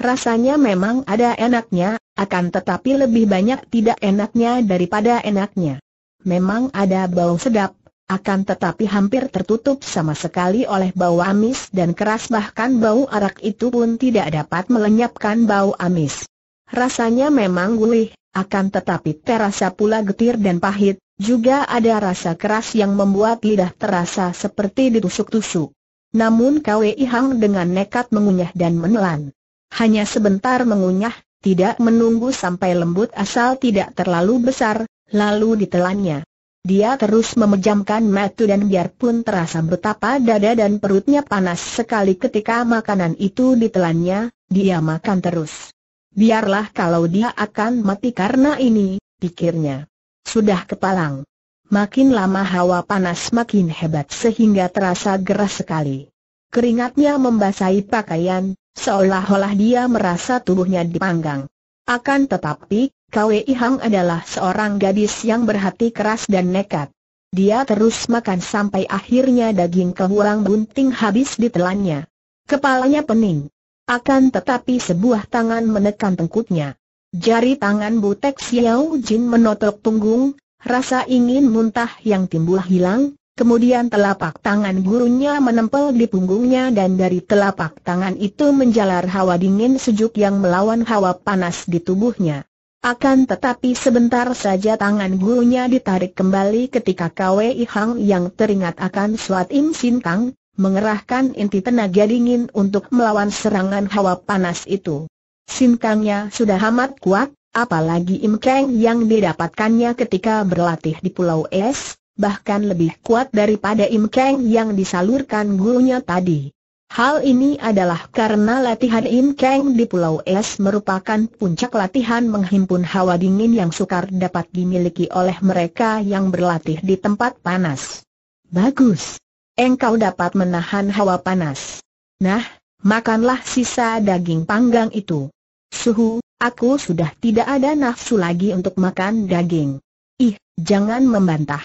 Rasanya memang ada enaknya, akan tetapi lebih banyak tidak enaknya daripada enaknya. Memang ada bau sedap, akan tetapi hampir tertutup sama sekali oleh bau amis dan keras bahkan bau arak itu pun tidak dapat melenyapkan bau amis. Rasanya memang gulih, akan tetapi terasa pula getir dan pahit, juga ada rasa keras yang membuat lidah terasa seperti ditusuk-tusuk. Namun Kwe Ihang dengan nekat mengunyah dan menelan. Hanya sebentar mengunyah, tidak menunggu sampai lembut asal tidak terlalu besar, lalu ditelannya. Dia terus memejamkan mata dan biarpun terasa betapa dada dan perutnya panas sekali ketika makanan itu ditelannya, dia makan terus. Biarlah kalau dia akan mati karena ini, pikirnya. Sudah kepalang. Makin lama hawa panas makin hebat sehingga terasa geras sekali. Keringatnya membasahi pakaian, seolah-olah dia merasa tubuhnya dipanggang. Akan tetapi, Kwei Hang adalah seorang gadis yang berhati keras dan nekat. Dia terus makan sampai akhirnya daging kehurang bunting habis ditelannya. Kepalanya pening. Akan tetapi sebuah tangan menekan tengkuknya. Jari tangan Butek Xiao Jin menotok punggung, rasa ingin muntah yang timbul hilang, Kemudian telapak tangan gurunya menempel di punggungnya dan dari telapak tangan itu menjalar hawa dingin sejuk yang melawan hawa panas di tubuhnya. Akan tetapi sebentar saja tangan gurunya ditarik kembali ketika Kwei Hang yang teringat akan Suat Im Sin Kang, mengerahkan inti tenaga dingin untuk melawan serangan hawa panas itu. Sin Kangnya sudah amat kuat, apalagi Im Kang yang didapatkannya ketika berlatih di Pulau Es, bahkan lebih kuat daripada Im Kang yang disalurkan gurunya tadi. Hal ini adalah karena latihan Im Kang di Pulau Es merupakan puncak latihan menghimpun hawa dingin yang sukar dapat dimiliki oleh mereka yang berlatih di tempat panas. Bagus. Engkau dapat menahan hawa panas. Nah, makanlah sisa daging panggang itu. Suhu, aku sudah tidak ada nafsu lagi untuk makan daging. Ih, jangan membantah.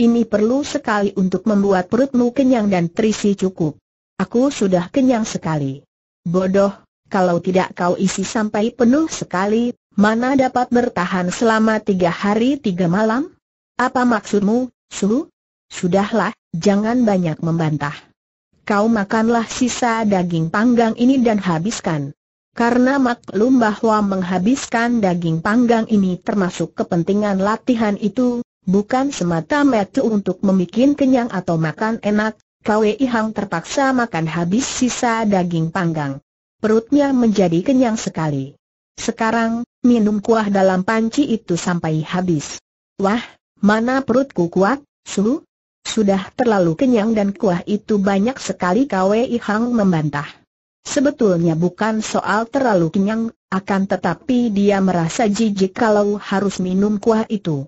Ini perlu sekali untuk membuat perutmu kenyang dan terisi cukup. Aku sudah kenyang sekali. Bodoh, kalau tidak kau isi sampai penuh sekali, mana dapat bertahan selama tiga hari tiga malam? Apa maksudmu, Su? Sudahlah, jangan banyak membantah. Kau makanlah sisa daging panggang ini dan habiskan. Karena maklum bahwa menghabiskan daging panggang ini termasuk kepentingan latihan itu, Bukan semata-mata untuk membuat kenyang atau makan enak, Kwei Hang terpaksa makan habis sisa daging panggang. Perutnya menjadi kenyang sekali. Sekarang, minum kuah dalam panci itu sampai habis. Wah, mana perutku kuat, suhu? Sudah terlalu kenyang dan kuah itu banyak sekali Kwei Hang membantah. Sebetulnya bukan soal terlalu kenyang, akan tetapi dia merasa jijik kalau harus minum kuah itu.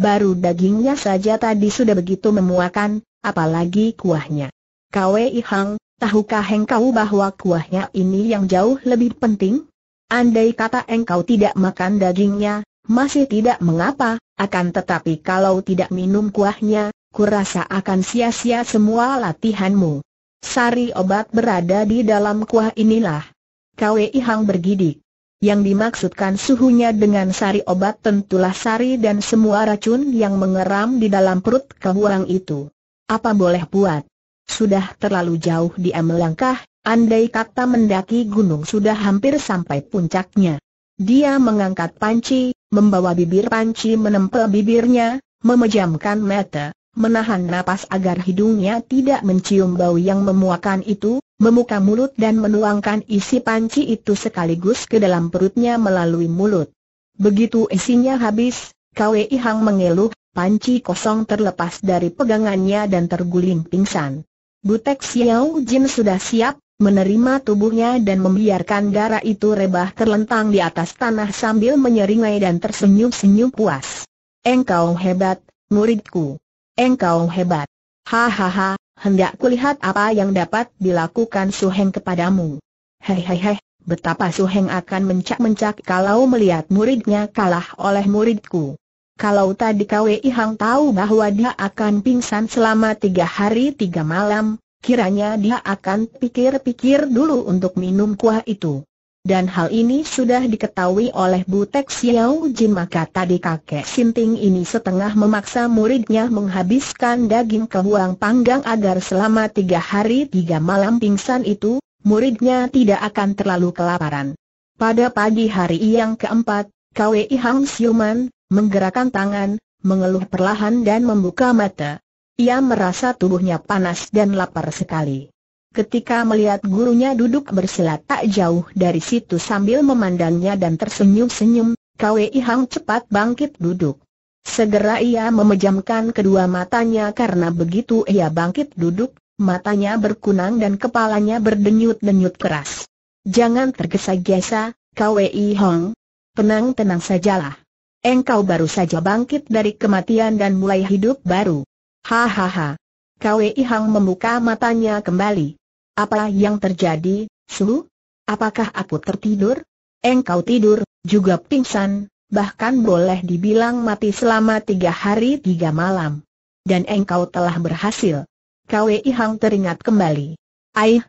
Baru dagingnya saja tadi sudah begitu memuakan, apalagi kuahnya. Kwei Hang, tahukah engkau bahwa kuahnya ini yang jauh lebih penting? Andai kata engkau tidak makan dagingnya, masih tidak mengapa, akan tetapi kalau tidak minum kuahnya, kurasa akan sia-sia semua latihanmu. Sari obat berada di dalam kuah inilah. Kwei Hang bergidik yang dimaksudkan suhunya dengan sari obat tentulah sari dan semua racun yang mengeram di dalam perut kehuang itu. Apa boleh buat? Sudah terlalu jauh dia melangkah, andai kata mendaki gunung sudah hampir sampai puncaknya. Dia mengangkat panci, membawa bibir panci menempel bibirnya, memejamkan mata, menahan napas agar hidungnya tidak mencium bau yang memuakan itu, memuka mulut dan menuangkan isi panci itu sekaligus ke dalam perutnya melalui mulut. Begitu isinya habis, Kwei Hang mengeluh, panci kosong terlepas dari pegangannya dan terguling pingsan. Butek Xiao Jin sudah siap, menerima tubuhnya dan membiarkan darah itu rebah terlentang di atas tanah sambil menyeringai dan tersenyum-senyum puas. Engkau hebat, muridku. Engkau hebat. Hahaha, hendak kulihat apa yang dapat dilakukan Suheng kepadamu. Hei hei hei, betapa Suheng akan mencak-mencak kalau melihat muridnya kalah oleh muridku. Kalau tadi Kwei Hang tahu bahwa dia akan pingsan selama tiga hari tiga malam, kiranya dia akan pikir-pikir dulu untuk minum kuah itu dan hal ini sudah diketahui oleh Bu Butek Xiao Jin maka tadi kakek Sinting ini setengah memaksa muridnya menghabiskan daging kehuang panggang agar selama tiga hari tiga malam pingsan itu, muridnya tidak akan terlalu kelaparan. Pada pagi hari yang keempat, Kwei Hang Siuman, menggerakkan tangan, mengeluh perlahan dan membuka mata. Ia merasa tubuhnya panas dan lapar sekali ketika melihat gurunya duduk bersila tak jauh dari situ sambil memandangnya dan tersenyum-senyum, Kwei Hang cepat bangkit duduk. Segera ia memejamkan kedua matanya karena begitu ia bangkit duduk, matanya berkunang dan kepalanya berdenyut-denyut keras. Jangan tergesa-gesa, Kwei Hong. Tenang-tenang sajalah. Engkau baru saja bangkit dari kematian dan mulai hidup baru. Hahaha. Kwei Hang membuka matanya kembali. Apa yang terjadi, Su? Apakah aku tertidur? Engkau tidur, juga pingsan, bahkan boleh dibilang mati selama tiga hari tiga malam. Dan engkau telah berhasil. Kwei Hang teringat kembali. Aih,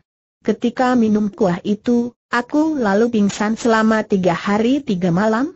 ketika minum kuah itu, aku lalu pingsan selama tiga hari tiga malam?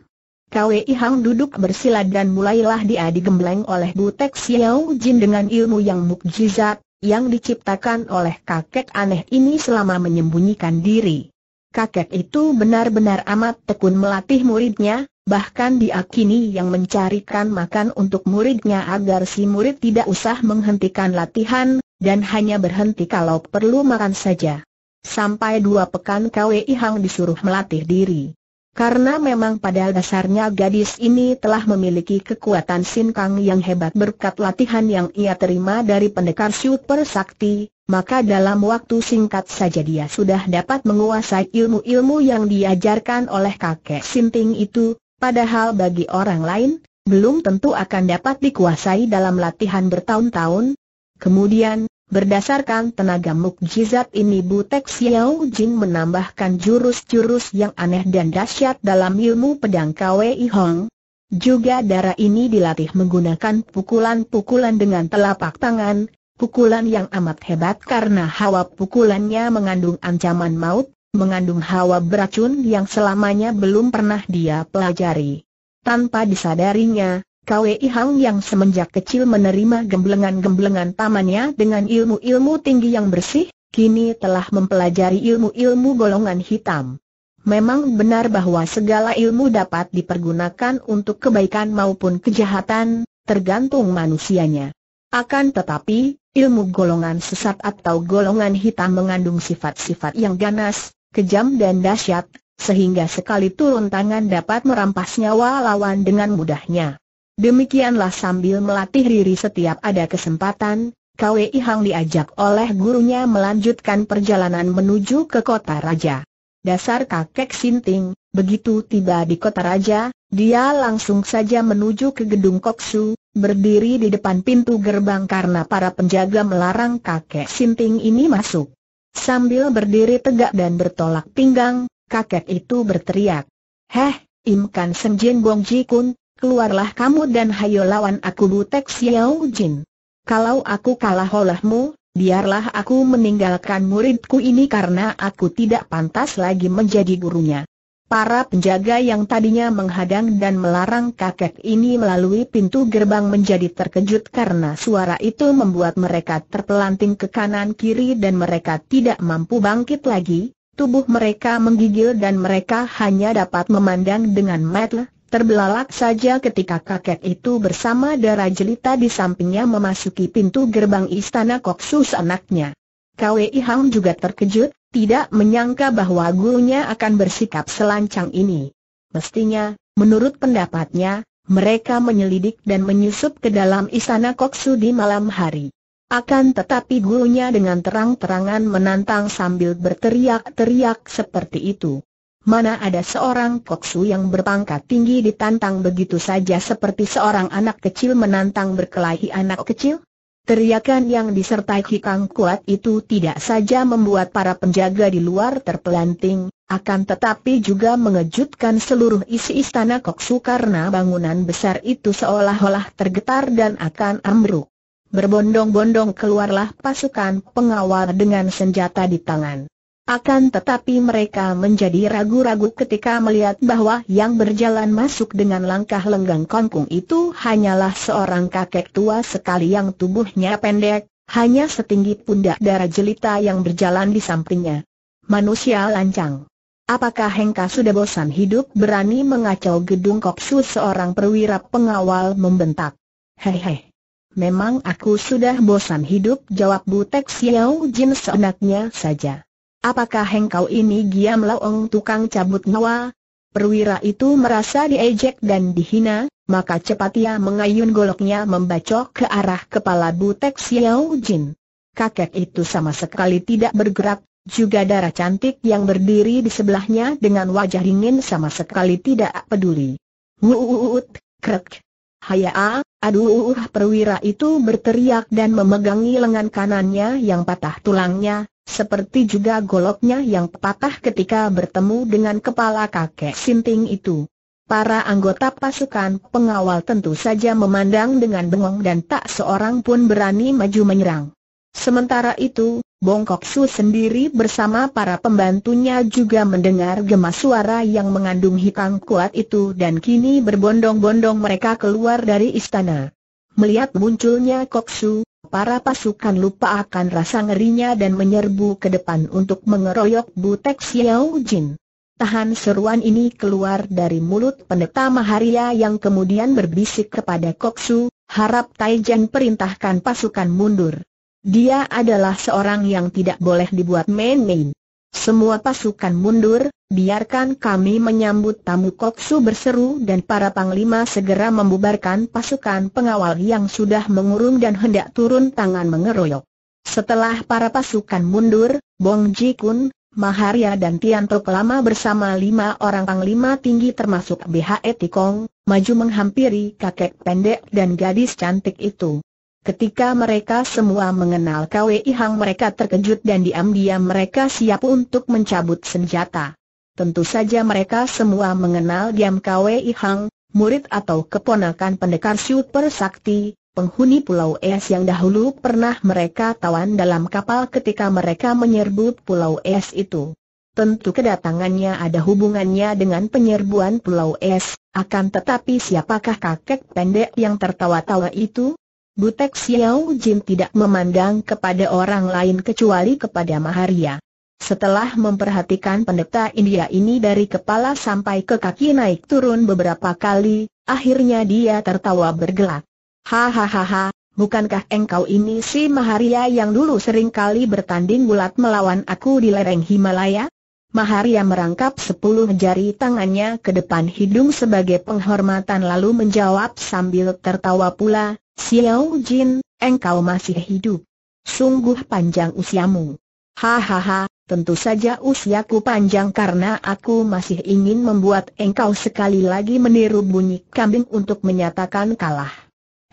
Kwei Hang duduk bersila dan mulailah dia digembleng oleh Butek Xiao Jin dengan ilmu yang mukjizat, yang diciptakan oleh kakek aneh ini selama menyembunyikan diri. Kakek itu benar-benar amat tekun melatih muridnya, bahkan diakini yang mencarikan makan untuk muridnya agar si murid tidak usah menghentikan latihan, dan hanya berhenti kalau perlu makan saja. Sampai dua pekan KWI Hang disuruh melatih diri karena memang pada dasarnya gadis ini telah memiliki kekuatan sinkang yang hebat berkat latihan yang ia terima dari pendekar super sakti, maka dalam waktu singkat saja dia sudah dapat menguasai ilmu-ilmu yang diajarkan oleh kakek Sinting itu, padahal bagi orang lain, belum tentu akan dapat dikuasai dalam latihan bertahun-tahun. Kemudian, Berdasarkan tenaga mukjizat ini Butek Xiao Jing menambahkan jurus-jurus yang aneh dan dahsyat dalam ilmu pedang Kwei Hong. Juga darah ini dilatih menggunakan pukulan-pukulan dengan telapak tangan, pukulan yang amat hebat karena hawa pukulannya mengandung ancaman maut, mengandung hawa beracun yang selamanya belum pernah dia pelajari. Tanpa disadarinya, Kwei Hang yang semenjak kecil menerima gemblengan-gemblengan tamannya dengan ilmu-ilmu tinggi yang bersih, kini telah mempelajari ilmu-ilmu golongan hitam. Memang benar bahwa segala ilmu dapat dipergunakan untuk kebaikan maupun kejahatan, tergantung manusianya. Akan tetapi, ilmu golongan sesat atau golongan hitam mengandung sifat-sifat yang ganas, kejam dan dahsyat, sehingga sekali turun tangan dapat merampas nyawa lawan dengan mudahnya. Demikianlah sambil melatih diri setiap ada kesempatan, Kwei Hang diajak oleh gurunya melanjutkan perjalanan menuju ke kota raja. Dasar kakek Sinting, begitu tiba di kota raja, dia langsung saja menuju ke gedung Koksu, berdiri di depan pintu gerbang karena para penjaga melarang kakek Sinting ini masuk. Sambil berdiri tegak dan bertolak pinggang, kakek itu berteriak. Heh, Imkan Senjin Bong jikun, Keluarlah kamu dan hayo lawan aku Butek Xiao Jin. Kalau aku kalah olehmu, biarlah aku meninggalkan muridku ini karena aku tidak pantas lagi menjadi gurunya. Para penjaga yang tadinya menghadang dan melarang kakek ini melalui pintu gerbang menjadi terkejut karena suara itu membuat mereka terpelanting ke kanan kiri dan mereka tidak mampu bangkit lagi, tubuh mereka menggigil dan mereka hanya dapat memandang dengan mata Terbelalak saja ketika kakek itu bersama darah jelita di sampingnya memasuki pintu gerbang istana Koksus anaknya. Kwei Hang juga terkejut, tidak menyangka bahwa gurunya akan bersikap selancang ini. Mestinya, menurut pendapatnya, mereka menyelidik dan menyusup ke dalam istana Koksu di malam hari. Akan tetapi gurunya dengan terang-terangan menantang sambil berteriak-teriak seperti itu. Mana ada seorang koksu yang berpangkat tinggi ditantang begitu saja seperti seorang anak kecil menantang berkelahi anak kecil? Teriakan yang disertai hikang kuat itu tidak saja membuat para penjaga di luar terpelanting, akan tetapi juga mengejutkan seluruh isi istana koksu karena bangunan besar itu seolah-olah tergetar dan akan ambruk. Berbondong-bondong keluarlah pasukan pengawal dengan senjata di tangan. Akan tetapi mereka menjadi ragu-ragu ketika melihat bahwa yang berjalan masuk dengan langkah lenggang kongkung itu hanyalah seorang kakek tua sekali yang tubuhnya pendek, hanya setinggi pundak darah jelita yang berjalan di sampingnya. Manusia lancang. Apakah Hengka sudah bosan hidup berani mengacau gedung koksu seorang perwira pengawal membentak? Hehe. Memang aku sudah bosan hidup jawab Butek Xiao Jin seenaknya saja. Apakah hengkau ini Giam Laong tukang cabut nyawa? Perwira itu merasa diejek dan dihina, maka cepat ia mengayun goloknya membacok ke arah kepala Butek Xiao Jin. Kakek itu sama sekali tidak bergerak, juga darah cantik yang berdiri di sebelahnya dengan wajah dingin sama sekali tidak peduli. Wuut, krek. Hayaa, aduh perwira itu berteriak dan memegangi lengan kanannya yang patah tulangnya, seperti juga goloknya yang patah ketika bertemu dengan kepala kakek Sinting itu. Para anggota pasukan pengawal tentu saja memandang dengan bengong dan tak seorang pun berani maju menyerang. Sementara itu, Bongkok Su sendiri bersama para pembantunya juga mendengar gemas suara yang mengandung hikang kuat itu dan kini berbondong-bondong mereka keluar dari istana. Melihat munculnya Koksu, para pasukan lupa akan rasa ngerinya dan menyerbu ke depan untuk mengeroyok Butek Xiao Jin. Tahan seruan ini keluar dari mulut pendeta Maharia yang kemudian berbisik kepada Koksu, harap Taijan perintahkan pasukan mundur. Dia adalah seorang yang tidak boleh dibuat main-main. Semua pasukan mundur, biarkan kami menyambut tamu Koksu berseru dan para panglima segera membubarkan pasukan pengawal yang sudah mengurung dan hendak turun tangan mengeroyok. Setelah para pasukan mundur, Bong Ji Kun, Maharia dan Tian Tok Lama bersama lima orang panglima tinggi termasuk BHE Tikong, maju menghampiri kakek pendek dan gadis cantik itu. Ketika mereka semua mengenal Kwe Hang mereka terkejut dan diam-diam mereka siap untuk mencabut senjata. Tentu saja mereka semua mengenal Diam Kwe Hang, murid atau keponakan pendekar super sakti, penghuni Pulau Es yang dahulu pernah mereka tawan dalam kapal ketika mereka menyerbu Pulau Es itu. Tentu kedatangannya ada hubungannya dengan penyerbuan Pulau Es, akan tetapi siapakah kakek pendek yang tertawa-tawa itu? Butek Xiao Jin tidak memandang kepada orang lain kecuali kepada Maharia. Setelah memperhatikan pendeta India ini dari kepala sampai ke kaki naik turun beberapa kali, akhirnya dia tertawa bergelak. Hahaha, bukankah engkau ini si Maharia yang dulu sering kali bertanding bulat melawan aku di lereng Himalaya? Maharia merangkap sepuluh jari tangannya ke depan hidung sebagai penghormatan lalu menjawab sambil tertawa pula, Xiao Jin, engkau masih hidup. Sungguh panjang usiamu. Hahaha, tentu saja usiaku panjang karena aku masih ingin membuat engkau sekali lagi meniru bunyi kambing untuk menyatakan kalah.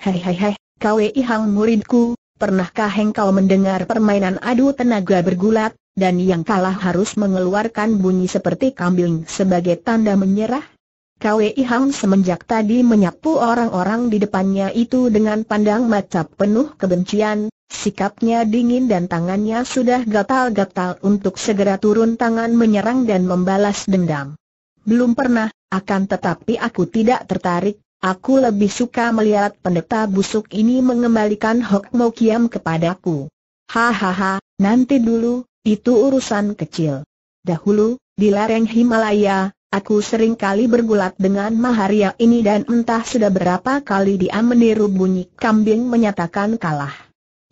Hehehe, kau Hang muridku, Pernahkah engkau mendengar permainan adu tenaga bergulat, dan yang kalah harus mengeluarkan bunyi seperti kambing sebagai tanda menyerah? Kwei Hang semenjak tadi menyapu orang-orang di depannya itu dengan pandang mata penuh kebencian, sikapnya dingin dan tangannya sudah gatal-gatal untuk segera turun tangan menyerang dan membalas dendam. Belum pernah, akan tetapi aku tidak tertarik, Aku lebih suka melihat pendeta busuk ini mengembalikan Hok Mo Kiam kepadaku. Hahaha, nanti dulu, itu urusan kecil. Dahulu, di lereng Himalaya, aku sering kali bergulat dengan Maharia ini dan entah sudah berapa kali dia meniru bunyi kambing menyatakan kalah.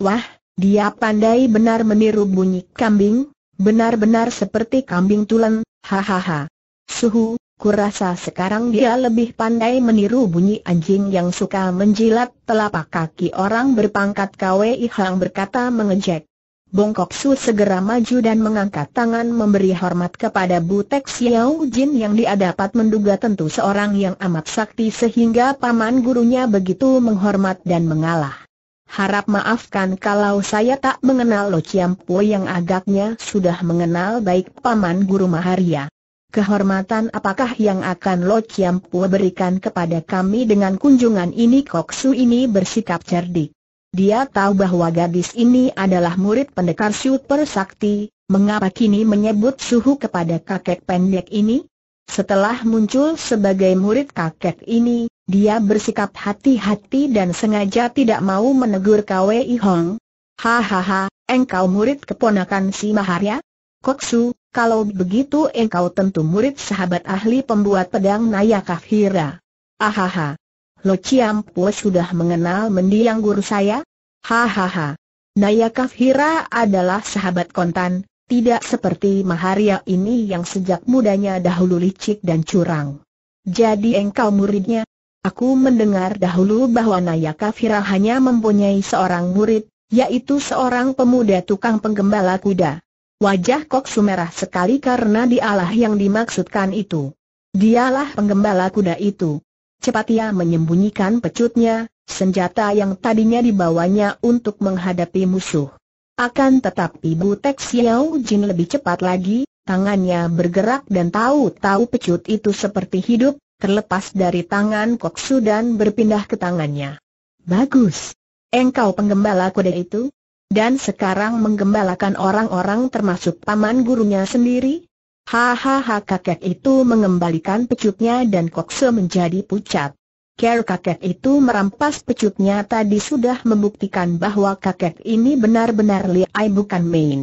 Wah, dia pandai benar meniru bunyi kambing, benar-benar seperti kambing tulen, hahaha. Suhu, Kurasa sekarang dia lebih pandai meniru bunyi anjing yang suka menjilat telapak kaki orang berpangkat KWI Hang berkata mengejek. Bongkok Su segera maju dan mengangkat tangan memberi hormat kepada Butek Xiao Jin yang dia dapat menduga tentu seorang yang amat sakti sehingga paman gurunya begitu menghormat dan mengalah. Harap maafkan kalau saya tak mengenal Lo Chiam Po yang agaknya sudah mengenal baik paman guru Maharia. Kehormatan apakah yang akan Lo Chiam Pua berikan kepada kami dengan kunjungan ini Koksu ini bersikap cerdik. Dia tahu bahwa gadis ini adalah murid pendekar super sakti, mengapa kini menyebut suhu kepada kakek pendek ini? Setelah muncul sebagai murid kakek ini, dia bersikap hati-hati dan sengaja tidak mau menegur Kwei Hong. Hahaha, engkau murid keponakan si Maharya? Koksu, kalau begitu engkau tentu murid sahabat ahli pembuat pedang Naya Hira. Ahaha. Lo Chiam Pue sudah mengenal mendiang guru saya? Hahaha. Naya Hira adalah sahabat kontan, tidak seperti Maharia ini yang sejak mudanya dahulu licik dan curang. Jadi engkau muridnya? Aku mendengar dahulu bahwa Naya Hira hanya mempunyai seorang murid, yaitu seorang pemuda tukang penggembala kuda. Wajah Koksu merah sekali karena dialah yang dimaksudkan itu. Dialah penggembala kuda itu. Cepat ia menyembunyikan pecutnya, senjata yang tadinya dibawanya untuk menghadapi musuh. Akan tetapi Butek Xiao Jin lebih cepat lagi, tangannya bergerak dan tahu-tahu pecut itu seperti hidup, terlepas dari tangan Koksu dan berpindah ke tangannya. Bagus! Engkau penggembala kuda itu? Dan sekarang menggembalakan orang-orang termasuk paman gurunya sendiri? Hahaha kakek itu mengembalikan pecutnya dan kokse menjadi pucat. Ker kakek itu merampas pecutnya tadi sudah membuktikan bahwa kakek ini benar-benar liai bukan main.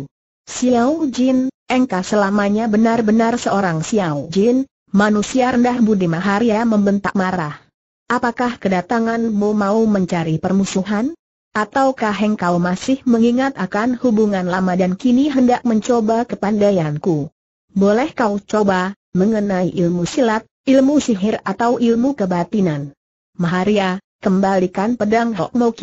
Xiao Jin, engkau selamanya benar-benar seorang Xiao Jin, manusia rendah budi maharia membentak marah. Apakah kedatanganmu mau mencari permusuhan? Ataukah engkau masih mengingat akan hubungan lama dan kini hendak mencoba kepandaianku? Boleh kau coba, mengenai ilmu silat, ilmu sihir atau ilmu kebatinan. Maharia, kembalikan pedang Hok Mo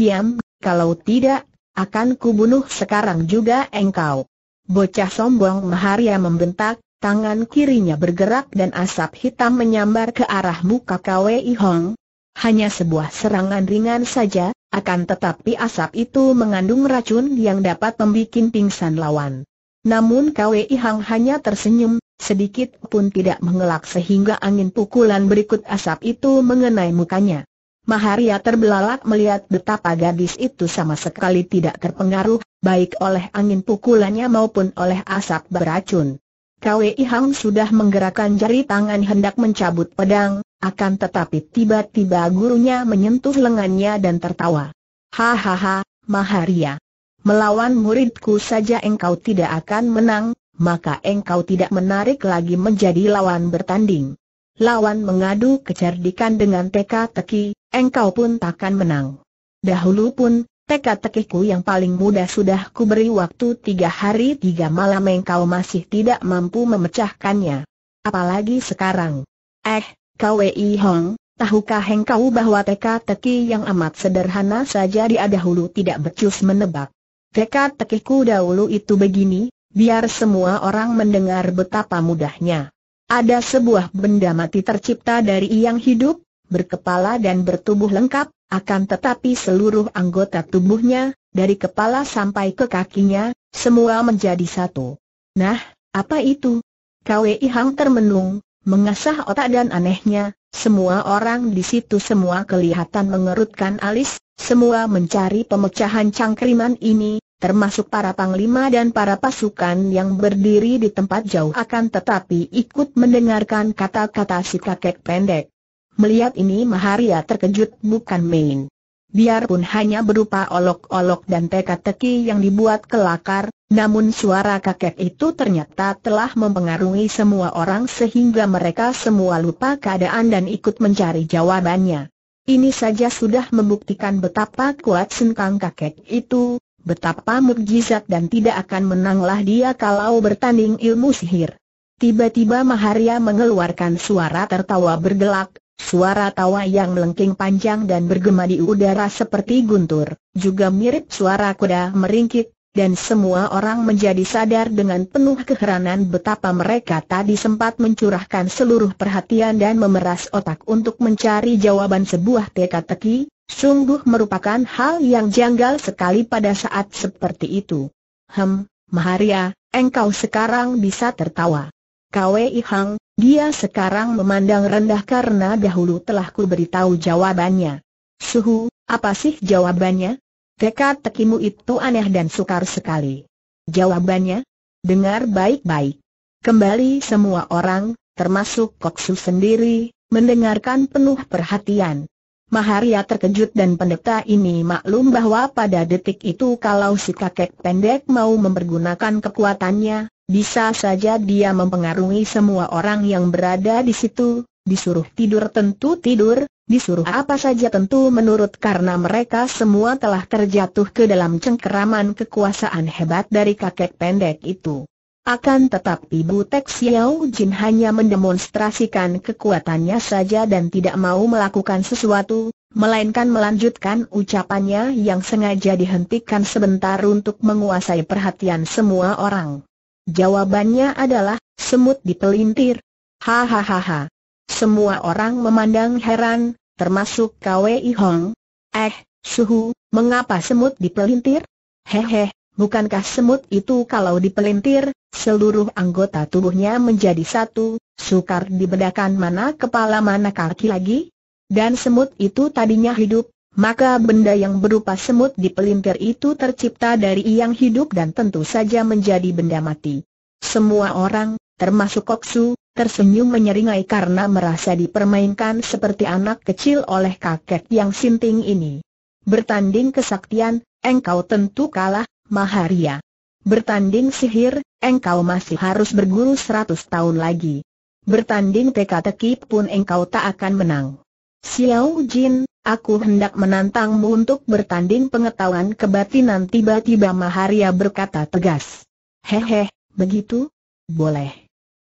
kalau tidak, akan kubunuh sekarang juga engkau. Bocah sombong Maharia membentak, tangan kirinya bergerak dan asap hitam menyambar ke arah muka Kwei Hong, hanya sebuah serangan ringan saja, akan tetapi asap itu mengandung racun yang dapat membuat pingsan lawan. Namun Kwei Hang hanya tersenyum, sedikit pun tidak mengelak sehingga angin pukulan berikut asap itu mengenai mukanya. Maharia terbelalak melihat betapa gadis itu sama sekali tidak terpengaruh, baik oleh angin pukulannya maupun oleh asap beracun. Kwei Hang sudah menggerakkan jari tangan hendak mencabut pedang, akan tetapi tiba-tiba gurunya menyentuh lengannya dan tertawa. Hahaha, Maharia. Melawan muridku saja engkau tidak akan menang, maka engkau tidak menarik lagi menjadi lawan bertanding. Lawan mengadu kecerdikan dengan teka-teki, engkau pun takkan menang. Dahulu pun, Teka-tekiku yang paling mudah sudah kuberi waktu tiga hari tiga malam engkau masih tidak mampu memecahkannya. Apalagi sekarang. Eh, Kwei Hong, tahukah engkau bahwa teka-teki yang amat sederhana saja dia dahulu tidak becus menebak. Teka-tekiku dahulu itu begini, biar semua orang mendengar betapa mudahnya. Ada sebuah benda mati tercipta dari yang hidup, berkepala dan bertubuh lengkap, akan tetapi seluruh anggota tubuhnya, dari kepala sampai ke kakinya, semua menjadi satu. Nah, apa itu? Kwei Hang termenung, mengasah otak dan anehnya, semua orang di situ semua kelihatan mengerutkan alis, semua mencari pemecahan cangkriman ini, termasuk para panglima dan para pasukan yang berdiri di tempat jauh akan tetapi ikut mendengarkan kata-kata si kakek pendek. Melihat ini Maharia terkejut bukan main. Biarpun hanya berupa olok-olok dan teka-teki yang dibuat kelakar, namun suara kakek itu ternyata telah mempengaruhi semua orang sehingga mereka semua lupa keadaan dan ikut mencari jawabannya. Ini saja sudah membuktikan betapa kuat sengkang kakek itu, betapa mukjizat dan tidak akan menanglah dia kalau bertanding ilmu sihir. Tiba-tiba Maharia mengeluarkan suara tertawa bergelak, Suara tawa yang melengking panjang dan bergema di udara seperti guntur, juga mirip suara kuda meringkik, dan semua orang menjadi sadar dengan penuh keheranan betapa mereka tadi sempat mencurahkan seluruh perhatian dan memeras otak untuk mencari jawaban sebuah teka-teki, sungguh merupakan hal yang janggal sekali pada saat seperti itu. Hem, Maharia, engkau sekarang bisa tertawa. Kwei Hang, dia sekarang memandang rendah karena dahulu telah ku beritahu jawabannya. Suhu, apa sih jawabannya? Tekad tekimu itu aneh dan sukar sekali. Jawabannya? Dengar baik-baik. Kembali semua orang, termasuk Koksu sendiri, mendengarkan penuh perhatian. Maharia terkejut dan pendeta ini maklum bahwa pada detik itu kalau si kakek pendek mau mempergunakan kekuatannya, bisa saja dia mempengaruhi semua orang yang berada di situ, disuruh tidur tentu tidur, disuruh apa saja tentu menurut karena mereka semua telah terjatuh ke dalam cengkeraman kekuasaan hebat dari kakek pendek itu. Akan tetapi Butek Xiao Jin hanya mendemonstrasikan kekuatannya saja dan tidak mau melakukan sesuatu, melainkan melanjutkan ucapannya yang sengaja dihentikan sebentar untuk menguasai perhatian semua orang. Jawabannya adalah, semut dipelintir. Hahaha. Semua orang memandang heran, termasuk Kwei Hong. Eh, suhu, mengapa semut dipelintir? Hehe, bukankah semut itu kalau dipelintir, seluruh anggota tubuhnya menjadi satu, sukar dibedakan mana kepala mana kaki lagi? Dan semut itu tadinya hidup, maka benda yang berupa semut di pelintir itu tercipta dari yang hidup dan tentu saja menjadi benda mati. Semua orang, termasuk Koksu, tersenyum menyeringai karena merasa dipermainkan seperti anak kecil oleh kakek yang sinting ini. Bertanding kesaktian, engkau tentu kalah, Maharia. Bertanding sihir, engkau masih harus berguru seratus tahun lagi. Bertanding teka-teki pun engkau tak akan menang. Xiao Jin, Aku hendak menantangmu untuk bertanding pengetahuan kebatinan tiba-tiba Maharia berkata tegas. Hehe, begitu? Boleh.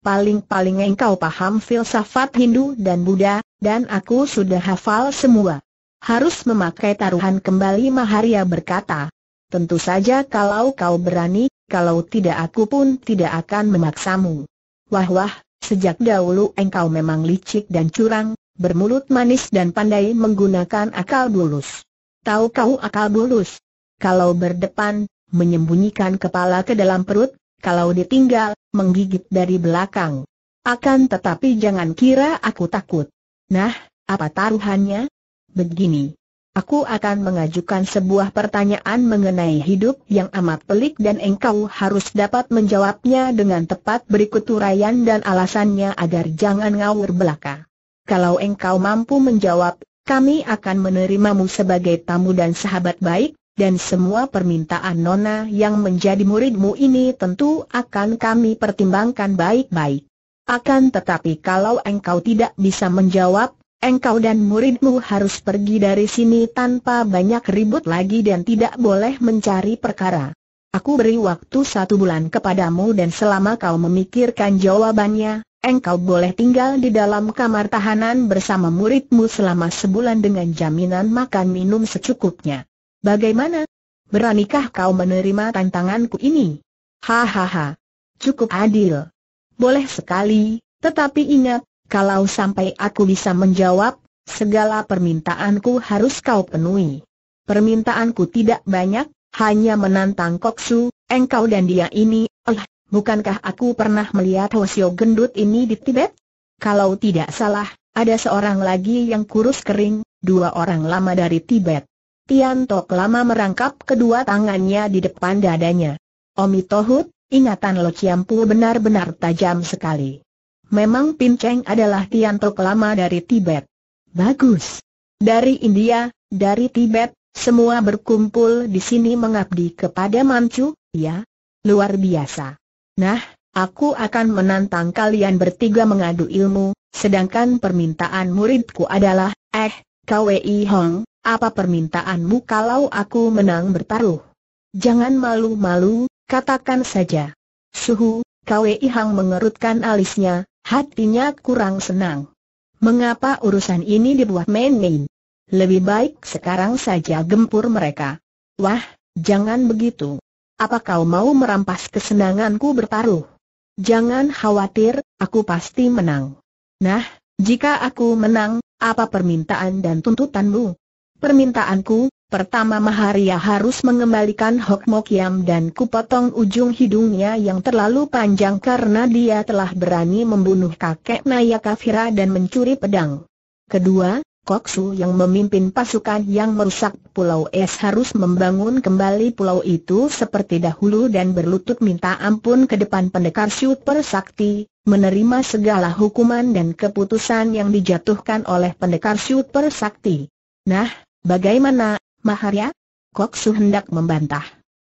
Paling-paling engkau paham filsafat Hindu dan Buddha, dan aku sudah hafal semua. Harus memakai taruhan kembali Maharia berkata. Tentu saja kalau kau berani, kalau tidak aku pun tidak akan memaksamu. Wah wah, sejak dahulu engkau memang licik dan curang, bermulut manis dan pandai menggunakan akal bulus. Tahu kau akal bulus? Kalau berdepan, menyembunyikan kepala ke dalam perut, kalau ditinggal, menggigit dari belakang. Akan tetapi jangan kira aku takut. Nah, apa taruhannya? Begini. Aku akan mengajukan sebuah pertanyaan mengenai hidup yang amat pelik dan engkau harus dapat menjawabnya dengan tepat berikut uraian dan alasannya agar jangan ngawur belaka kalau engkau mampu menjawab, kami akan menerimamu sebagai tamu dan sahabat baik, dan semua permintaan Nona yang menjadi muridmu ini tentu akan kami pertimbangkan baik-baik. Akan tetapi kalau engkau tidak bisa menjawab, engkau dan muridmu harus pergi dari sini tanpa banyak ribut lagi dan tidak boleh mencari perkara. Aku beri waktu satu bulan kepadamu dan selama kau memikirkan jawabannya, engkau boleh tinggal di dalam kamar tahanan bersama muridmu selama sebulan dengan jaminan makan minum secukupnya. Bagaimana? Beranikah kau menerima tantanganku ini? Hahaha. Cukup adil. Boleh sekali, tetapi ingat, kalau sampai aku bisa menjawab, segala permintaanku harus kau penuhi. Permintaanku tidak banyak, hanya menantang Koksu, engkau dan dia ini, Allah. Oh, bukankah aku pernah melihat Hosio gendut ini di Tibet? Kalau tidak salah, ada seorang lagi yang kurus kering, dua orang lama dari Tibet. Tian Tok lama merangkap kedua tangannya di depan dadanya. Omi Tohut, ingatan Lo Chiampu benar-benar tajam sekali. Memang Pinceng adalah Tian Tok lama dari Tibet. Bagus. Dari India, dari Tibet, semua berkumpul di sini mengabdi kepada Manchu, ya? Luar biasa. Nah, aku akan menantang kalian bertiga mengadu ilmu, sedangkan permintaan muridku adalah, eh, KWI Hong, apa permintaanmu kalau aku menang bertaruh? Jangan malu-malu, katakan saja. Suhu, KWI Hong mengerutkan alisnya, hatinya kurang senang. Mengapa urusan ini dibuat main-main? Lebih baik sekarang saja gempur mereka. Wah, jangan begitu apa kau mau merampas kesenanganku bertaruh? Jangan khawatir, aku pasti menang. Nah, jika aku menang, apa permintaan dan tuntutanmu? Permintaanku, pertama Maharia harus mengembalikan Hok Mokiam dan kupotong ujung hidungnya yang terlalu panjang karena dia telah berani membunuh kakek Naya Kafira dan mencuri pedang. Kedua, Koksu yang memimpin pasukan yang merusak Pulau Es harus membangun kembali pulau itu seperti dahulu dan berlutut minta ampun ke depan pendekar super sakti, menerima segala hukuman dan keputusan yang dijatuhkan oleh pendekar super sakti. Nah, bagaimana, Maharya? Koksu hendak membantah.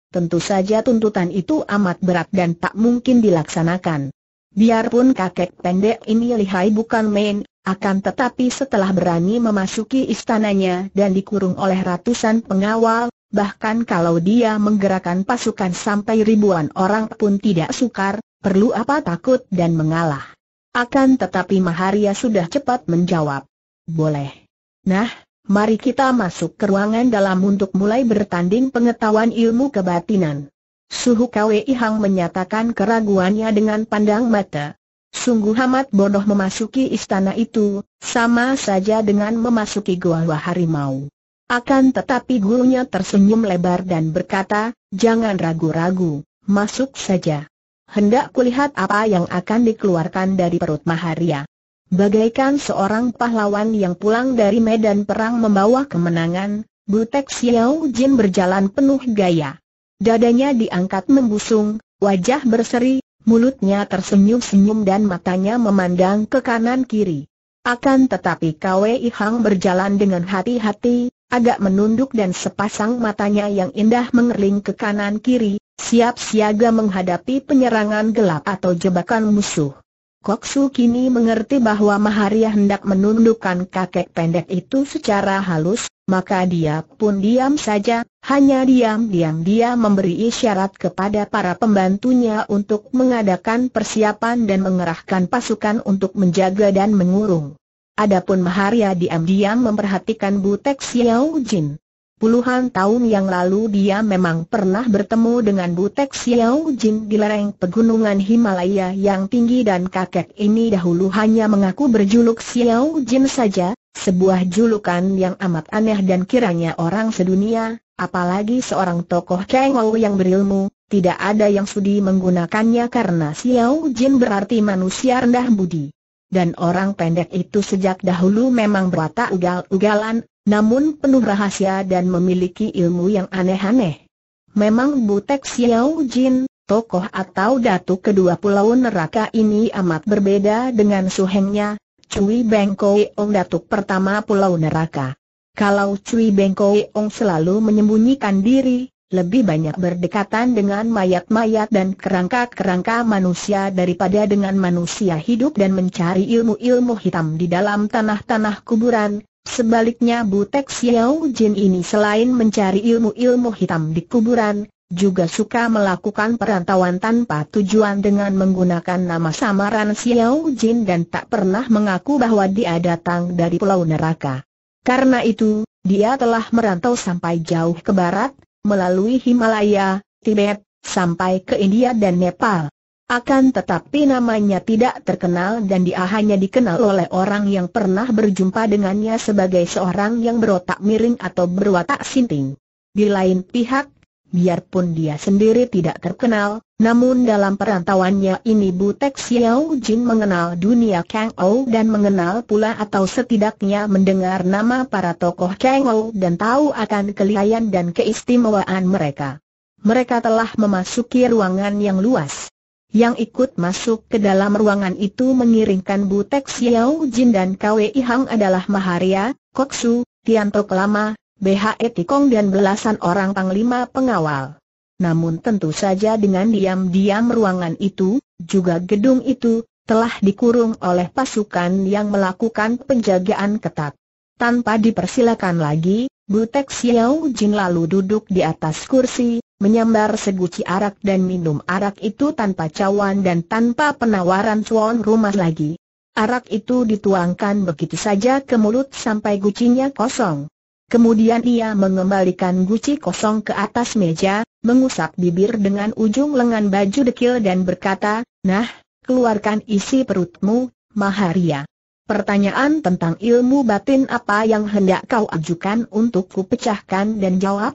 Tentu saja tuntutan itu amat berat dan tak mungkin dilaksanakan. Biarpun kakek pendek ini lihai bukan main, akan tetapi setelah berani memasuki istananya dan dikurung oleh ratusan pengawal, bahkan kalau dia menggerakkan pasukan sampai ribuan orang pun tidak sukar, perlu apa takut dan mengalah. Akan tetapi Maharia sudah cepat menjawab. Boleh. Nah, mari kita masuk ke ruangan dalam untuk mulai bertanding pengetahuan ilmu kebatinan. Suhu Kwei Hang menyatakan keraguannya dengan pandang mata. Sungguh amat bodoh memasuki istana itu, sama saja dengan memasuki gua harimau. Akan tetapi gurunya tersenyum lebar dan berkata, jangan ragu-ragu, masuk saja. Hendak kulihat apa yang akan dikeluarkan dari perut Maharia. Bagaikan seorang pahlawan yang pulang dari medan perang membawa kemenangan, Butek Xiao Jin berjalan penuh gaya. Dadanya diangkat membusung, wajah berseri, mulutnya tersenyum-senyum dan matanya memandang ke kanan kiri. Akan tetapi Kwei Hang berjalan dengan hati-hati, agak menunduk dan sepasang matanya yang indah mengerling ke kanan kiri, siap siaga menghadapi penyerangan gelap atau jebakan musuh. Koksu kini mengerti bahwa Maharia hendak menundukkan kakek pendek itu secara halus, maka dia pun diam saja, hanya diam-diam dia memberi isyarat kepada para pembantunya untuk mengadakan persiapan dan mengerahkan pasukan untuk menjaga dan mengurung. Adapun Maharia diam-diam memperhatikan Butek Xiao Jin. Puluhan tahun yang lalu dia memang pernah bertemu dengan Butek Xiao Jin di lereng pegunungan Himalaya yang tinggi dan kakek ini dahulu hanya mengaku berjuluk Xiao Jin saja, sebuah julukan yang amat aneh dan kiranya orang sedunia, apalagi seorang tokoh Kengou yang berilmu, tidak ada yang sudi menggunakannya karena Xiao Jin berarti manusia rendah budi. Dan orang pendek itu sejak dahulu memang berwatak ugal-ugalan, namun penuh rahasia dan memiliki ilmu yang aneh-aneh. Memang Butek Xiao Jin, tokoh atau datuk kedua pulau neraka ini amat berbeda dengan suhengnya, Cui Bengkoi Ong datuk pertama Pulau Neraka. Kalau Cui Bengkoi Ong selalu menyembunyikan diri, lebih banyak berdekatan dengan mayat-mayat dan kerangka-kerangka manusia daripada dengan manusia hidup dan mencari ilmu-ilmu hitam di dalam tanah-tanah kuburan. Sebaliknya Butek Xiao Jin ini selain mencari ilmu-ilmu hitam di kuburan, juga suka melakukan perantauan tanpa tujuan dengan menggunakan nama samaran Xiao Jin dan tak pernah mengaku bahwa dia datang dari Pulau Neraka. Karena itu, dia telah merantau sampai jauh ke barat, melalui Himalaya, Tibet, sampai ke India dan Nepal. Akan tetapi namanya tidak terkenal dan dia hanya dikenal oleh orang yang pernah berjumpa dengannya sebagai seorang yang berotak miring atau berwatak sinting. Di lain pihak, Biarpun dia sendiri tidak terkenal, namun dalam perantauannya ini Butek Xiao Jin mengenal dunia Kang Ou dan mengenal pula atau setidaknya mendengar nama para tokoh Kang Ou dan tahu akan kelihayan dan keistimewaan mereka. Mereka telah memasuki ruangan yang luas. Yang ikut masuk ke dalam ruangan itu mengiringkan Butek Xiao Jin dan Kwei Hang adalah Maharia, Koksu, Tiantok Lama, BHE Tikong dan belasan orang panglima pengawal. Namun tentu saja dengan diam-diam ruangan itu, juga gedung itu, telah dikurung oleh pasukan yang melakukan penjagaan ketat. Tanpa dipersilakan lagi, Butek Xiao Jin lalu duduk di atas kursi, menyambar seguci arak dan minum arak itu tanpa cawan dan tanpa penawaran cuan rumah lagi. Arak itu dituangkan begitu saja ke mulut sampai gucinya kosong. Kemudian ia mengembalikan guci kosong ke atas meja, mengusap bibir dengan ujung lengan baju dekil dan berkata, Nah, keluarkan isi perutmu, Maharia. Pertanyaan tentang ilmu batin apa yang hendak kau ajukan untuk kupecahkan dan jawab?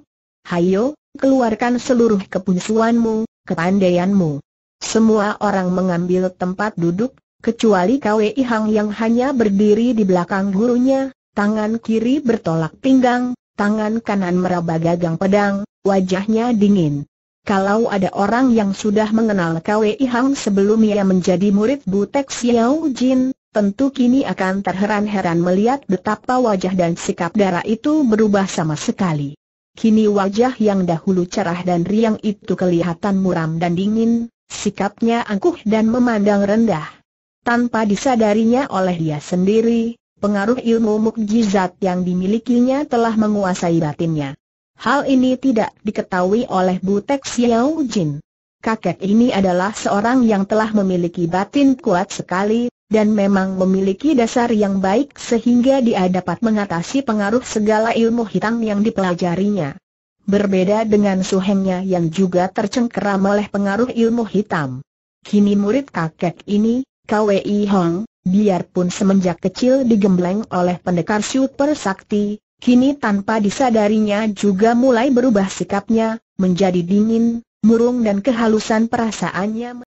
Hayo, keluarkan seluruh kepunsuanmu, kepandaianmu. Semua orang mengambil tempat duduk, kecuali kau Hang yang hanya berdiri di belakang gurunya, tangan kiri bertolak pinggang, tangan kanan meraba gagang pedang, wajahnya dingin. Kalau ada orang yang sudah mengenal Kwei Hang sebelum ia menjadi murid Butek Xiao Jin, tentu kini akan terheran-heran melihat betapa wajah dan sikap darah itu berubah sama sekali. Kini wajah yang dahulu cerah dan riang itu kelihatan muram dan dingin, sikapnya angkuh dan memandang rendah. Tanpa disadarinya oleh dia sendiri, pengaruh ilmu mukjizat yang dimilikinya telah menguasai batinnya. Hal ini tidak diketahui oleh Butek Xiao Jin. Kakek ini adalah seorang yang telah memiliki batin kuat sekali, dan memang memiliki dasar yang baik sehingga dia dapat mengatasi pengaruh segala ilmu hitam yang dipelajarinya. Berbeda dengan suhengnya yang juga tercengkeram oleh pengaruh ilmu hitam. Kini murid kakek ini, Kwei Hong, biarpun semenjak kecil digembleng oleh pendekar super sakti, kini tanpa disadarinya juga mulai berubah sikapnya, menjadi dingin, murung dan kehalusan perasaannya